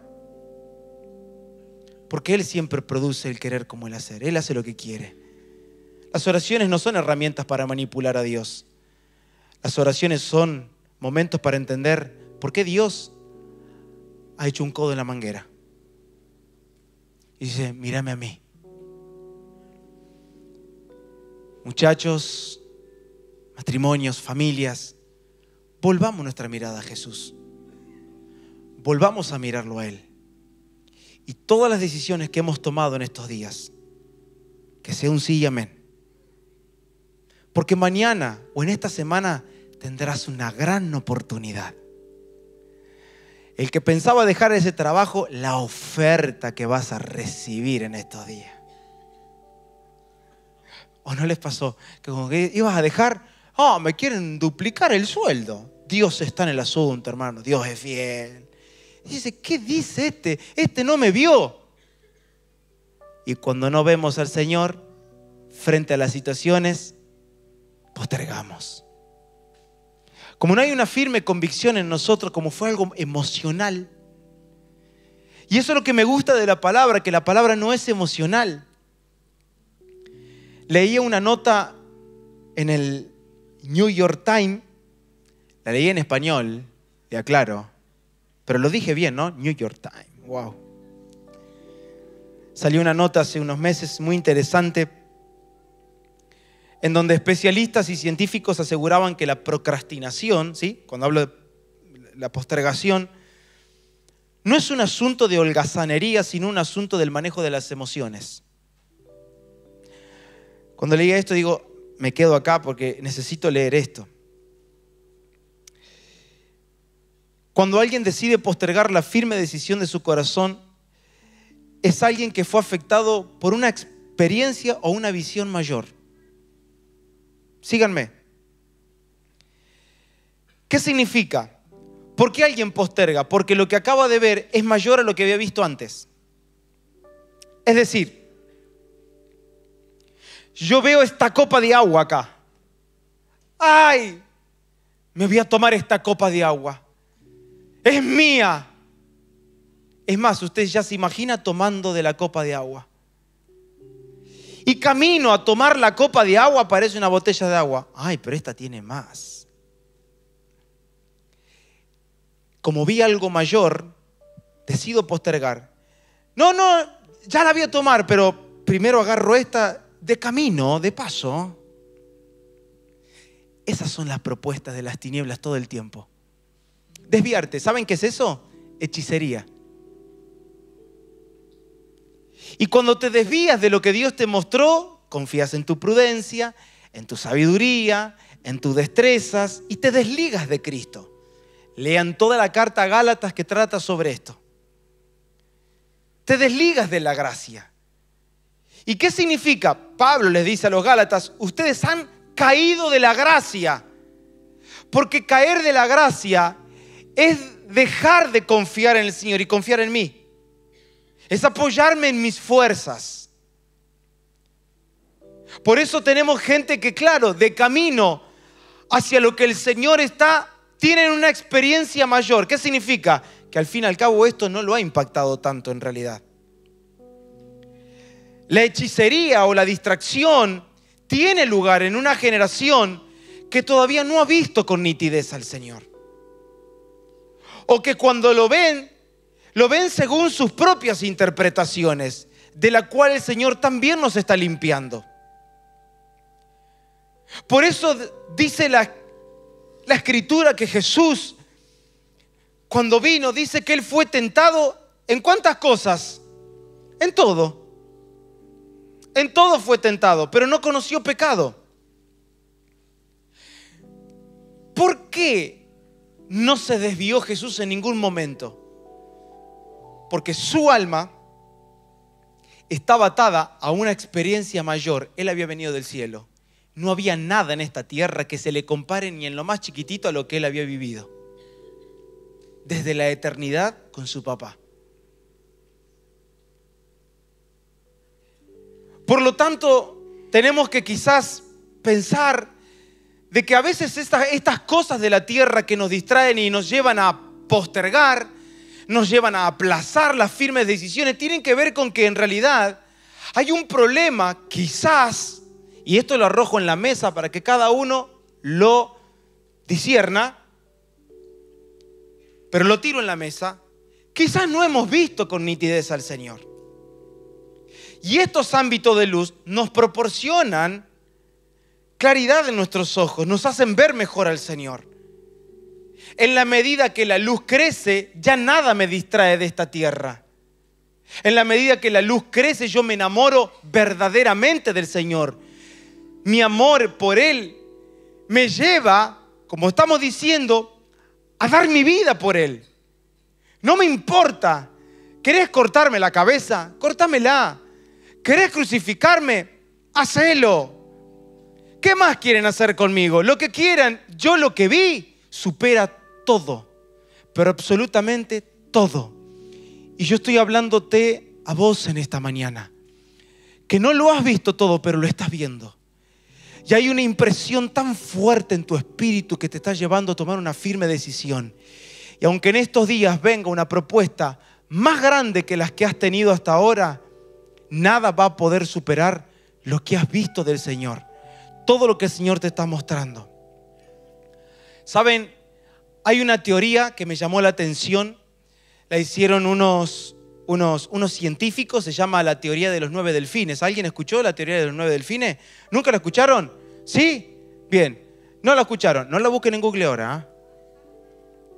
Porque Él siempre produce el querer como el hacer. Él hace lo que quiere. Las oraciones no son herramientas para manipular a Dios. Las oraciones son momentos para entender por qué Dios ha hecho un codo en la manguera. Y dice, mírame a mí. Muchachos, matrimonios, familias, volvamos nuestra mirada a Jesús. Volvamos a mirarlo a Él. Y todas las decisiones que hemos tomado en estos días, que sea un sí y amén. Porque mañana o en esta semana tendrás una gran oportunidad. El que pensaba dejar ese trabajo, la oferta que vas a recibir en estos días. ¿O no les pasó que como que ibas a dejar, ah, oh, me quieren duplicar el sueldo? Dios está en el asunto, hermano, Dios es fiel. dice, ¿qué dice este? Este no me vio. Y cuando no vemos al Señor, frente a las situaciones, postergamos. Como no hay una firme convicción en nosotros, como fue algo emocional. Y eso es lo que me gusta de la palabra, que la palabra no es emocional. Leía una nota en el New York Times, la leí en español, ya aclaro, pero lo dije bien, ¿no? New York Times, wow. Salió una nota hace unos meses muy interesante en donde especialistas y científicos aseguraban que la procrastinación, ¿sí? cuando hablo de la postergación, no es un asunto de holgazanería, sino un asunto del manejo de las emociones. Cuando leía esto digo, me quedo acá porque necesito leer esto. Cuando alguien decide postergar la firme decisión de su corazón, es alguien que fue afectado por una experiencia o una visión mayor. Síganme. ¿Qué significa? ¿Por qué alguien posterga? Porque lo que acaba de ver es mayor a lo que había visto antes. Es decir, yo veo esta copa de agua acá. ¡Ay! Me voy a tomar esta copa de agua. Es mía. Es más, usted ya se imagina tomando de la copa de agua. Y camino a tomar la copa de agua, parece una botella de agua. Ay, pero esta tiene más. Como vi algo mayor, decido postergar. No, no, ya la voy a tomar, pero primero agarro esta de camino, de paso. Esas son las propuestas de las tinieblas todo el tiempo. Desviarte, ¿saben qué es eso? Hechicería. Y cuando te desvías de lo que Dios te mostró, confías en tu prudencia, en tu sabiduría, en tus destrezas y te desligas de Cristo. Lean toda la carta a Gálatas que trata sobre esto. Te desligas de la gracia. ¿Y qué significa? Pablo les dice a los Gálatas, ustedes han caído de la gracia. Porque caer de la gracia es dejar de confiar en el Señor y confiar en mí es apoyarme en mis fuerzas. Por eso tenemos gente que, claro, de camino hacia lo que el Señor está, tienen una experiencia mayor. ¿Qué significa? Que al fin y al cabo esto no lo ha impactado tanto en realidad. La hechicería o la distracción tiene lugar en una generación que todavía no ha visto con nitidez al Señor. O que cuando lo ven lo ven según sus propias interpretaciones, de la cual el Señor también nos está limpiando. Por eso dice la, la escritura que Jesús, cuando vino, dice que Él fue tentado en cuántas cosas, en todo. En todo fue tentado, pero no conoció pecado. ¿Por qué no se desvió Jesús en ningún momento? porque su alma estaba atada a una experiencia mayor. Él había venido del cielo. No había nada en esta tierra que se le compare ni en lo más chiquitito a lo que él había vivido. Desde la eternidad con su papá. Por lo tanto, tenemos que quizás pensar de que a veces estas, estas cosas de la tierra que nos distraen y nos llevan a postergar, nos llevan a aplazar las firmes decisiones tienen que ver con que en realidad hay un problema, quizás, y esto lo arrojo en la mesa para que cada uno lo disierna, pero lo tiro en la mesa, quizás no hemos visto con nitidez al Señor. Y estos ámbitos de luz nos proporcionan claridad en nuestros ojos, nos hacen ver mejor al Señor en la medida que la luz crece, ya nada me distrae de esta tierra. En la medida que la luz crece, yo me enamoro verdaderamente del Señor. Mi amor por Él me lleva, como estamos diciendo, a dar mi vida por Él. No me importa. ¿Querés cortarme la cabeza? Córtamela. ¿Querés crucificarme? Hacelo. ¿Qué más quieren hacer conmigo? Lo que quieran, yo lo que vi supera todo, pero absolutamente todo. Y yo estoy hablándote a vos en esta mañana, que no lo has visto todo, pero lo estás viendo. Y hay una impresión tan fuerte en tu espíritu que te está llevando a tomar una firme decisión. Y aunque en estos días venga una propuesta más grande que las que has tenido hasta ahora, nada va a poder superar lo que has visto del Señor, todo lo que el Señor te está mostrando. Saben, hay una teoría que me llamó la atención, la hicieron unos, unos, unos científicos, se llama la teoría de los nueve delfines. ¿Alguien escuchó la teoría de los nueve delfines? ¿Nunca la escucharon? ¿Sí? Bien, no la escucharon, no la busquen en Google ahora. ¿ah?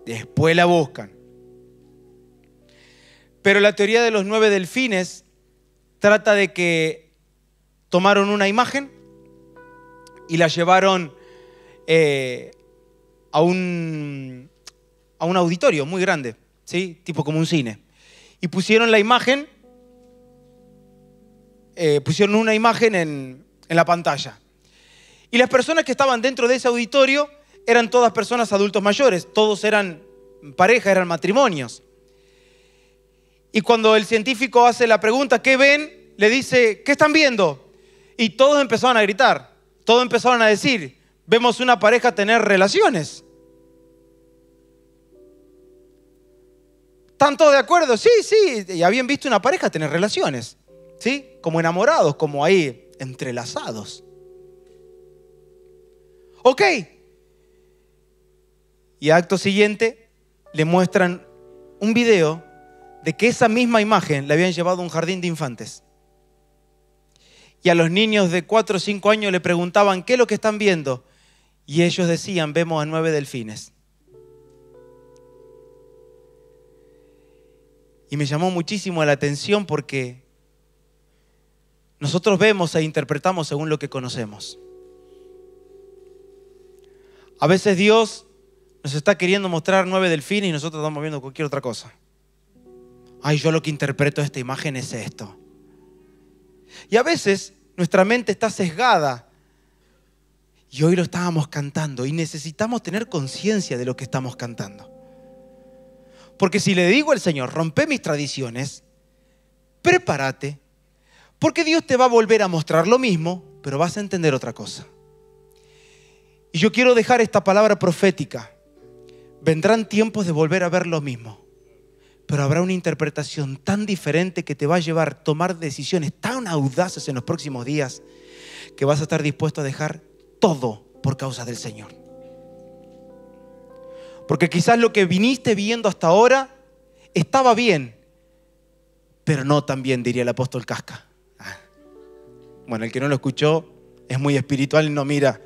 Después la buscan. Pero la teoría de los nueve delfines trata de que tomaron una imagen y la llevaron eh, a un, auditorio muy grande, ¿sí? tipo como un cine. Y pusieron la imagen, eh, pusieron una imagen en, en la pantalla. Y las personas que estaban dentro de ese auditorio eran todas personas adultos mayores, todos eran parejas, eran matrimonios. Y cuando el científico hace la pregunta, ¿qué ven? Le dice, ¿qué están viendo? Y todos empezaron a gritar, todos empezaron a decir, vemos una pareja tener relaciones. ¿Están todos de acuerdo? Sí, sí, y habían visto una pareja tener relaciones, ¿sí? Como enamorados, como ahí entrelazados. Ok. Y acto siguiente le muestran un video de que esa misma imagen le habían llevado a un jardín de infantes. Y a los niños de 4 o 5 años le preguntaban, ¿qué es lo que están viendo? Y ellos decían, vemos a nueve delfines. Y me llamó muchísimo la atención porque nosotros vemos e interpretamos según lo que conocemos. A veces Dios nos está queriendo mostrar nueve delfines y nosotros estamos viendo cualquier otra cosa. Ay, yo lo que interpreto de esta imagen es esto. Y a veces nuestra mente está sesgada y hoy lo estábamos cantando y necesitamos tener conciencia de lo que estamos cantando. Porque si le digo al Señor, rompe mis tradiciones, prepárate, porque Dios te va a volver a mostrar lo mismo, pero vas a entender otra cosa. Y yo quiero dejar esta palabra profética. Vendrán tiempos de volver a ver lo mismo, pero habrá una interpretación tan diferente que te va a llevar a tomar decisiones tan audaces en los próximos días que vas a estar dispuesto a dejar todo por causa del Señor. Porque quizás lo que viniste viendo hasta ahora estaba bien, pero no tan bien, diría el apóstol Casca. Ah. Bueno, el que no lo escuchó es muy espiritual y no mira.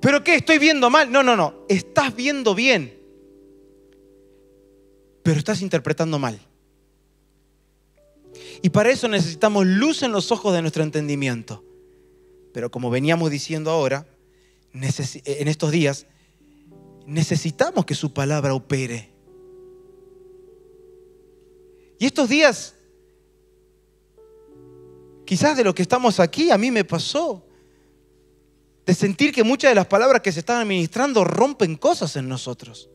¿Pero qué? ¿Estoy viendo mal? No, no, no. Estás viendo bien, pero estás interpretando mal. Y para eso necesitamos luz en los ojos de nuestro entendimiento. Pero como veníamos diciendo ahora, eh, en estos días, necesitamos que su palabra opere. Y estos días, quizás de lo que estamos aquí, a mí me pasó de sentir que muchas de las palabras que se están administrando rompen cosas en nosotros.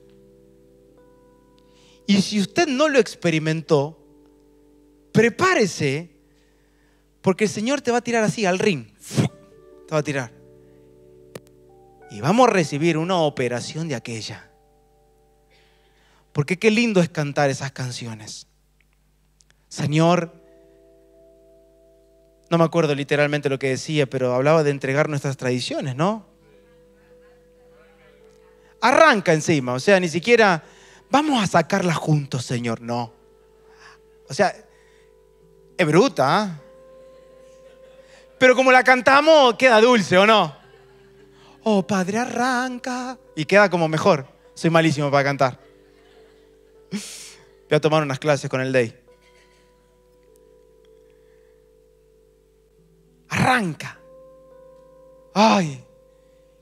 Y si usted no lo experimentó, prepárese, porque el Señor te va a tirar así al ring. Te va a tirar. Y vamos a recibir una operación de aquella. Porque qué lindo es cantar esas canciones. Señor, no me acuerdo literalmente lo que decía, pero hablaba de entregar nuestras tradiciones, ¿no? Arranca encima, o sea, ni siquiera vamos a sacarlas juntos, Señor, no. O sea, es bruta. ¿ah? Pero como la cantamos, queda dulce, ¿o no? Oh, padre, arranca. Y queda como mejor. Soy malísimo para cantar. Voy a tomar unas clases con el Day. Arranca. Ay.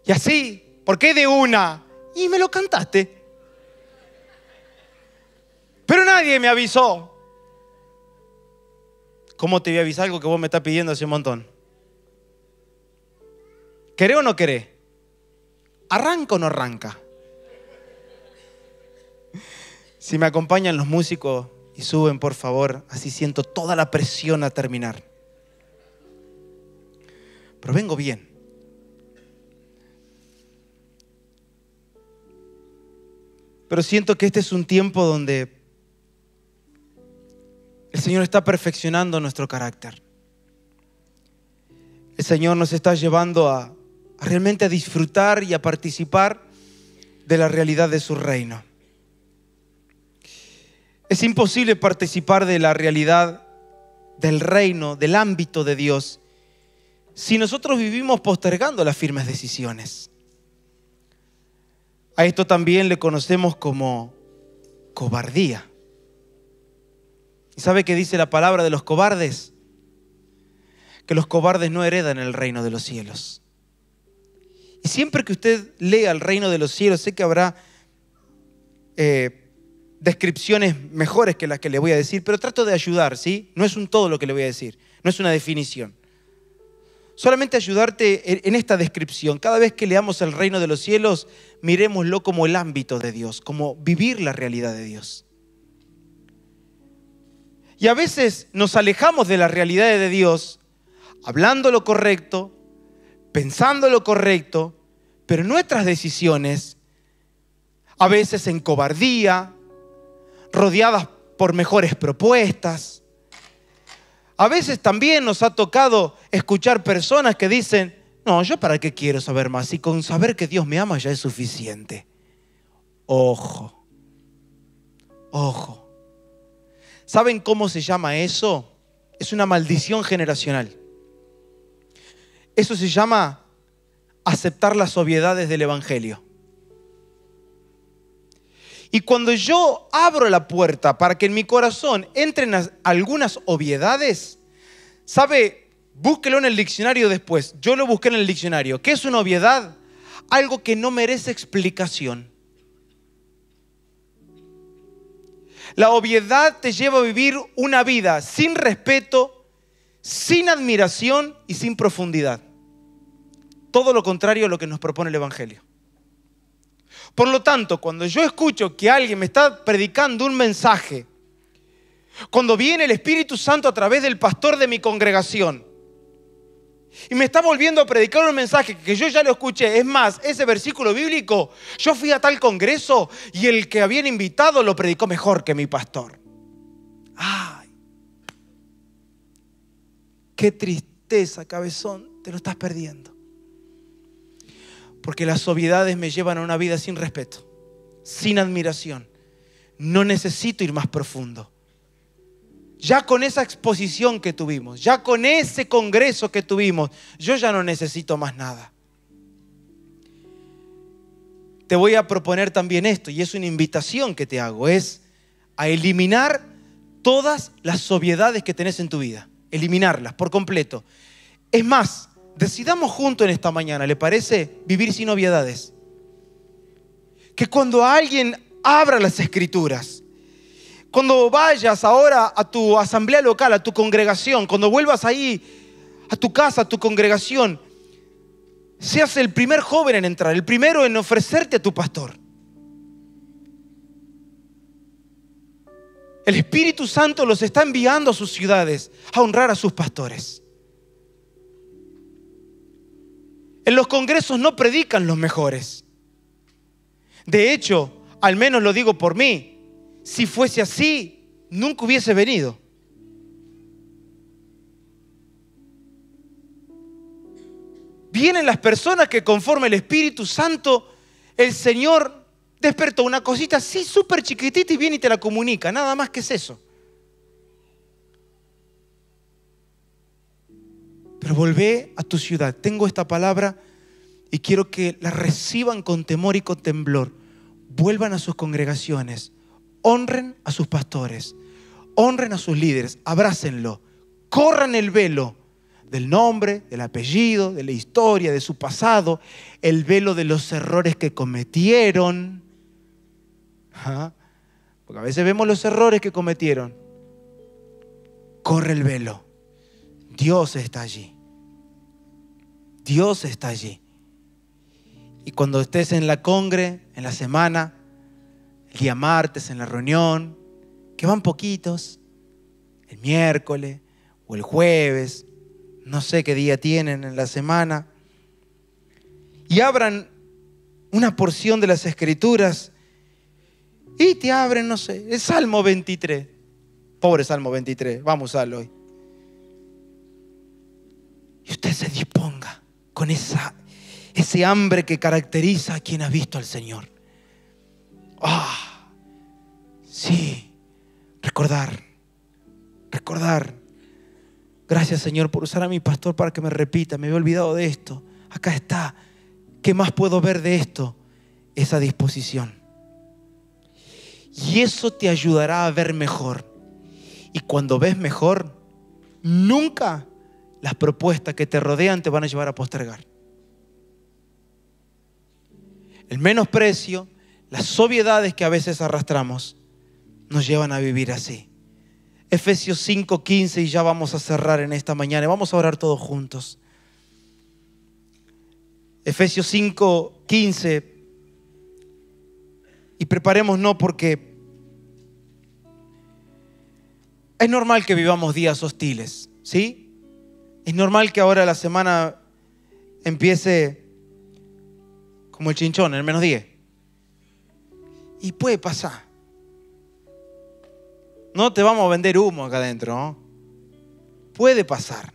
Y así, ¿por qué de una? Y me lo cantaste. Pero nadie me avisó. ¿Cómo te voy a avisar algo que vos me estás pidiendo hace un montón? ¿Queré o no querés? ¿Arranca o no arranca? Si me acompañan los músicos y suben, por favor, así siento toda la presión a terminar. Pero vengo bien. Pero siento que este es un tiempo donde el Señor está perfeccionando nuestro carácter. El Señor nos está llevando a, realmente a disfrutar y a participar de la realidad de su reino. Es imposible participar de la realidad del reino, del ámbito de Dios, si nosotros vivimos postergando las firmes decisiones. A esto también le conocemos como cobardía. ¿Y sabe qué dice la palabra de los cobardes? Que los cobardes no heredan el reino de los cielos. Y siempre que usted lea el reino de los cielos, sé que habrá eh, descripciones mejores que las que le voy a decir, pero trato de ayudar, ¿sí? No es un todo lo que le voy a decir, no es una definición. Solamente ayudarte en esta descripción. Cada vez que leamos el reino de los cielos, miremoslo como el ámbito de Dios, como vivir la realidad de Dios. Y a veces nos alejamos de las realidades de Dios, hablando lo correcto, pensando lo correcto, pero nuestras decisiones, a veces en cobardía, rodeadas por mejores propuestas, a veces también nos ha tocado escuchar personas que dicen, no, yo para qué quiero saber más, y con saber que Dios me ama ya es suficiente. Ojo, ojo. ¿Saben cómo se llama eso? Es una maldición generacional. Eso se llama aceptar las obviedades del Evangelio. Y cuando yo abro la puerta para que en mi corazón entren algunas obviedades, ¿sabe? Búsquelo en el diccionario después. Yo lo busqué en el diccionario. ¿Qué es una obviedad? Algo que no merece explicación. La obviedad te lleva a vivir una vida sin respeto, sin admiración y sin profundidad. Todo lo contrario a lo que nos propone el Evangelio. Por lo tanto, cuando yo escucho que alguien me está predicando un mensaje, cuando viene el Espíritu Santo a través del pastor de mi congregación, y me está volviendo a predicar un mensaje que yo ya lo escuché. Es más, ese versículo bíblico, yo fui a tal congreso y el que habían invitado lo predicó mejor que mi pastor. ¡Ay! ¡Qué tristeza, cabezón! Te lo estás perdiendo. Porque las obviedades me llevan a una vida sin respeto, sin admiración. No necesito ir más profundo ya con esa exposición que tuvimos, ya con ese congreso que tuvimos, yo ya no necesito más nada. Te voy a proponer también esto, y es una invitación que te hago, es a eliminar todas las obviedades que tenés en tu vida, eliminarlas por completo. Es más, decidamos juntos en esta mañana, ¿le parece? Vivir sin obviedades. Que cuando alguien abra las escrituras, cuando vayas ahora a tu asamblea local, a tu congregación, cuando vuelvas ahí, a tu casa, a tu congregación, seas el primer joven en entrar, el primero en ofrecerte a tu pastor. El Espíritu Santo los está enviando a sus ciudades a honrar a sus pastores. En los congresos no predican los mejores. De hecho, al menos lo digo por mí, si fuese así, nunca hubiese venido. Vienen las personas que conforme el Espíritu Santo, el Señor despertó una cosita así súper chiquitita y viene y te la comunica. Nada más que es eso. Pero volvé a tu ciudad. Tengo esta palabra y quiero que la reciban con temor y con temblor. Vuelvan a sus congregaciones honren a sus pastores, honren a sus líderes, abrácenlo, corran el velo del nombre, del apellido, de la historia, de su pasado, el velo de los errores que cometieron. ¿Ah? Porque a veces vemos los errores que cometieron. Corre el velo. Dios está allí. Dios está allí. Y cuando estés en la congre, en la semana, el día martes en la reunión, que van poquitos, el miércoles o el jueves, no sé qué día tienen en la semana, y abran una porción de las escrituras y te abren, no sé, el Salmo 23. Pobre Salmo 23, vamos a usarlo hoy. Y usted se disponga con esa, ese hambre que caracteriza a quien ha visto al Señor. Ah, sí, recordar, recordar. Gracias Señor por usar a mi pastor para que me repita, me había olvidado de esto. Acá está. ¿Qué más puedo ver de esto? Esa disposición. Y eso te ayudará a ver mejor. Y cuando ves mejor, nunca las propuestas que te rodean te van a llevar a postergar. El menosprecio, las obviedades que a veces arrastramos nos llevan a vivir así. Efesios 5:15 y ya vamos a cerrar en esta mañana. Vamos a orar todos juntos. Efesios 5:15 y preparemos no porque es normal que vivamos días hostiles, ¿sí? Es normal que ahora la semana empiece como el chinchón, en menos 10. Y puede pasar. No te vamos a vender humo acá adentro, ¿no? Puede pasar.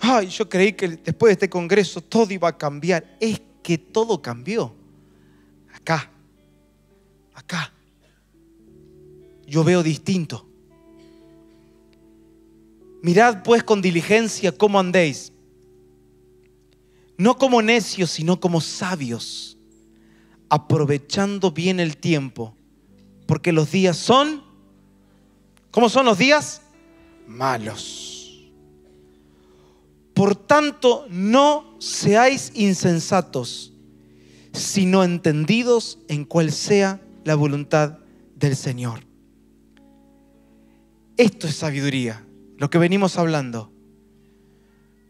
Ay, yo creí que después de este congreso todo iba a cambiar. Es que todo cambió. Acá, acá. Yo veo distinto. Mirad pues con diligencia cómo andéis. No como necios, sino como sabios aprovechando bien el tiempo, porque los días son, ¿cómo son los días? Malos. Por tanto, no seáis insensatos, sino entendidos en cuál sea la voluntad del Señor. Esto es sabiduría, lo que venimos hablando.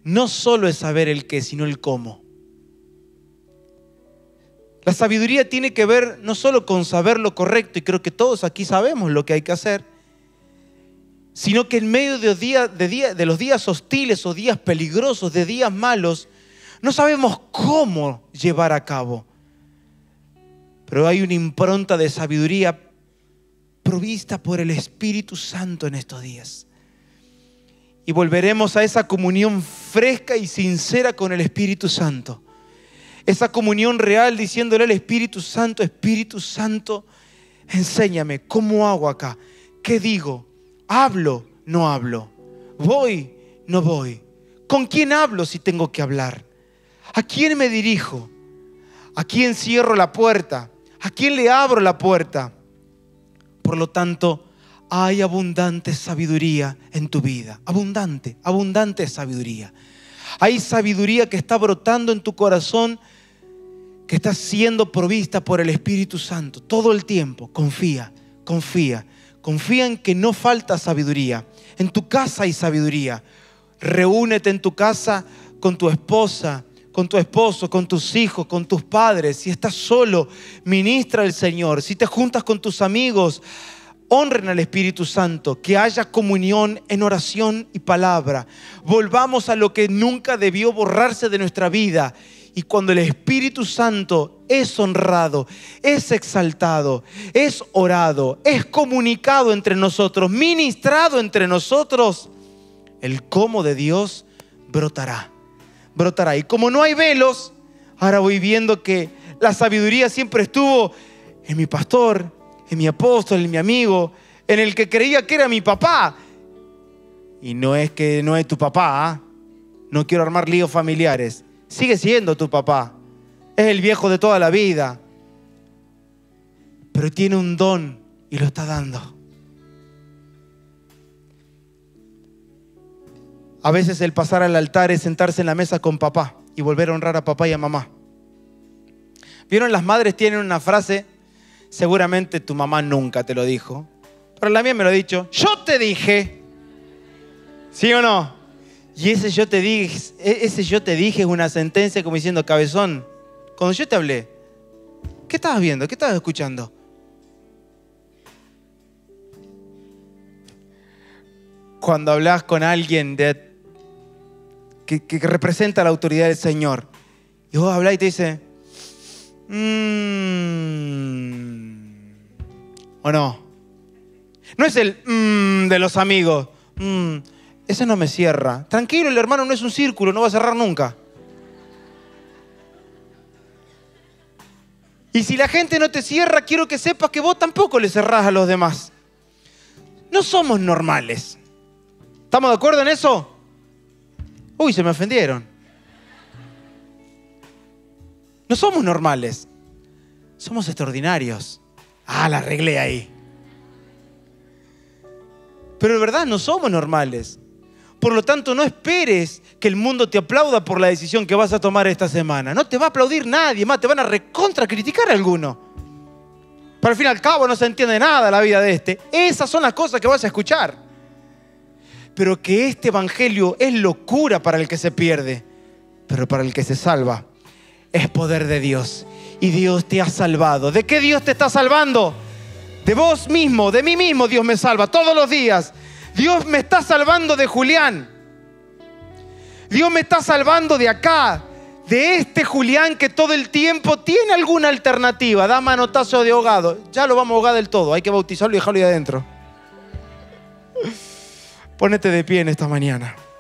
No solo es saber el qué, sino el cómo. La sabiduría tiene que ver no solo con saber lo correcto, y creo que todos aquí sabemos lo que hay que hacer, sino que en medio de, de los días hostiles o días peligrosos, de días malos, no sabemos cómo llevar a cabo. Pero hay una impronta de sabiduría provista por el Espíritu Santo en estos días. Y volveremos a esa comunión fresca y sincera con el Espíritu Santo esa comunión real diciéndole al Espíritu Santo, Espíritu Santo, enséñame, ¿cómo hago acá? ¿Qué digo? ¿Hablo? ¿No hablo? ¿Voy? ¿No voy? ¿Con quién hablo si tengo que hablar? ¿A quién me dirijo? ¿A quién cierro la puerta? ¿A quién le abro la puerta? Por lo tanto, hay abundante sabiduría en tu vida. Abundante, abundante sabiduría. Hay sabiduría que está brotando en tu corazón ...estás está siendo provista por el Espíritu Santo todo el tiempo. Confía, confía, confía en que no falta sabiduría. En tu casa hay sabiduría. Reúnete en tu casa con tu esposa, con tu esposo, con tus hijos, con tus padres. Si estás solo, ministra al Señor. Si te juntas con tus amigos, honren al Espíritu Santo, que haya comunión en oración y palabra. Volvamos a lo que nunca debió borrarse de nuestra vida y cuando el Espíritu Santo es honrado, es exaltado, es orado, es comunicado entre nosotros, ministrado entre nosotros, el cómo de Dios brotará, brotará. Y como no hay velos, ahora voy viendo que la sabiduría siempre estuvo en mi pastor, en mi apóstol, en mi amigo, en el que creía que era mi papá. Y no es que no es tu papá, ¿ah? no quiero armar líos familiares sigue siendo tu papá. Es el viejo de toda la vida. Pero tiene un don y lo está dando. A veces el pasar al altar es sentarse en la mesa con papá y volver a honrar a papá y a mamá. Vieron, las madres tienen una frase, seguramente tu mamá nunca te lo dijo, pero la mía me lo ha dicho, yo te dije, ¿sí o no? Y ese yo te dije, ese yo te dije es una sentencia como diciendo, cabezón, cuando yo te hablé, ¿qué estabas viendo? ¿Qué estabas escuchando? Cuando hablas con alguien que, representa la autoridad del Señor, y vos hablás y te dice, mmm, o no. No es el mmm de los amigos. Mm, ese no me cierra. Tranquilo, el hermano no es un círculo, no va a cerrar nunca. Y si la gente no te cierra, quiero que sepas que vos tampoco le cerrás a los demás. No somos normales. ¿Estamos de acuerdo en eso? Uy, se me ofendieron. No somos normales. Somos extraordinarios. Ah, la arreglé ahí. Pero de verdad no somos normales. Por lo tanto, no esperes que el mundo te aplauda por la decisión que vas a tomar esta semana. No te va a aplaudir nadie, más te van a recontra criticar a alguno. Pero al fin y al cabo no se entiende nada la vida de este. Esas son las cosas que vas a escuchar. Pero que este evangelio es locura para el que se pierde, pero para el que se salva es poder de Dios. Y Dios te ha salvado. ¿De qué Dios te está salvando? De vos mismo, de mí mismo Dios me salva todos los días Dios me está salvando de Julián. Dios me está salvando de acá, de este Julián que todo el tiempo tiene alguna alternativa. Da manotazo de ahogado. Ya lo vamos a ahogar del todo. Hay que bautizarlo y dejarlo ahí adentro. Pónete de pie en esta mañana.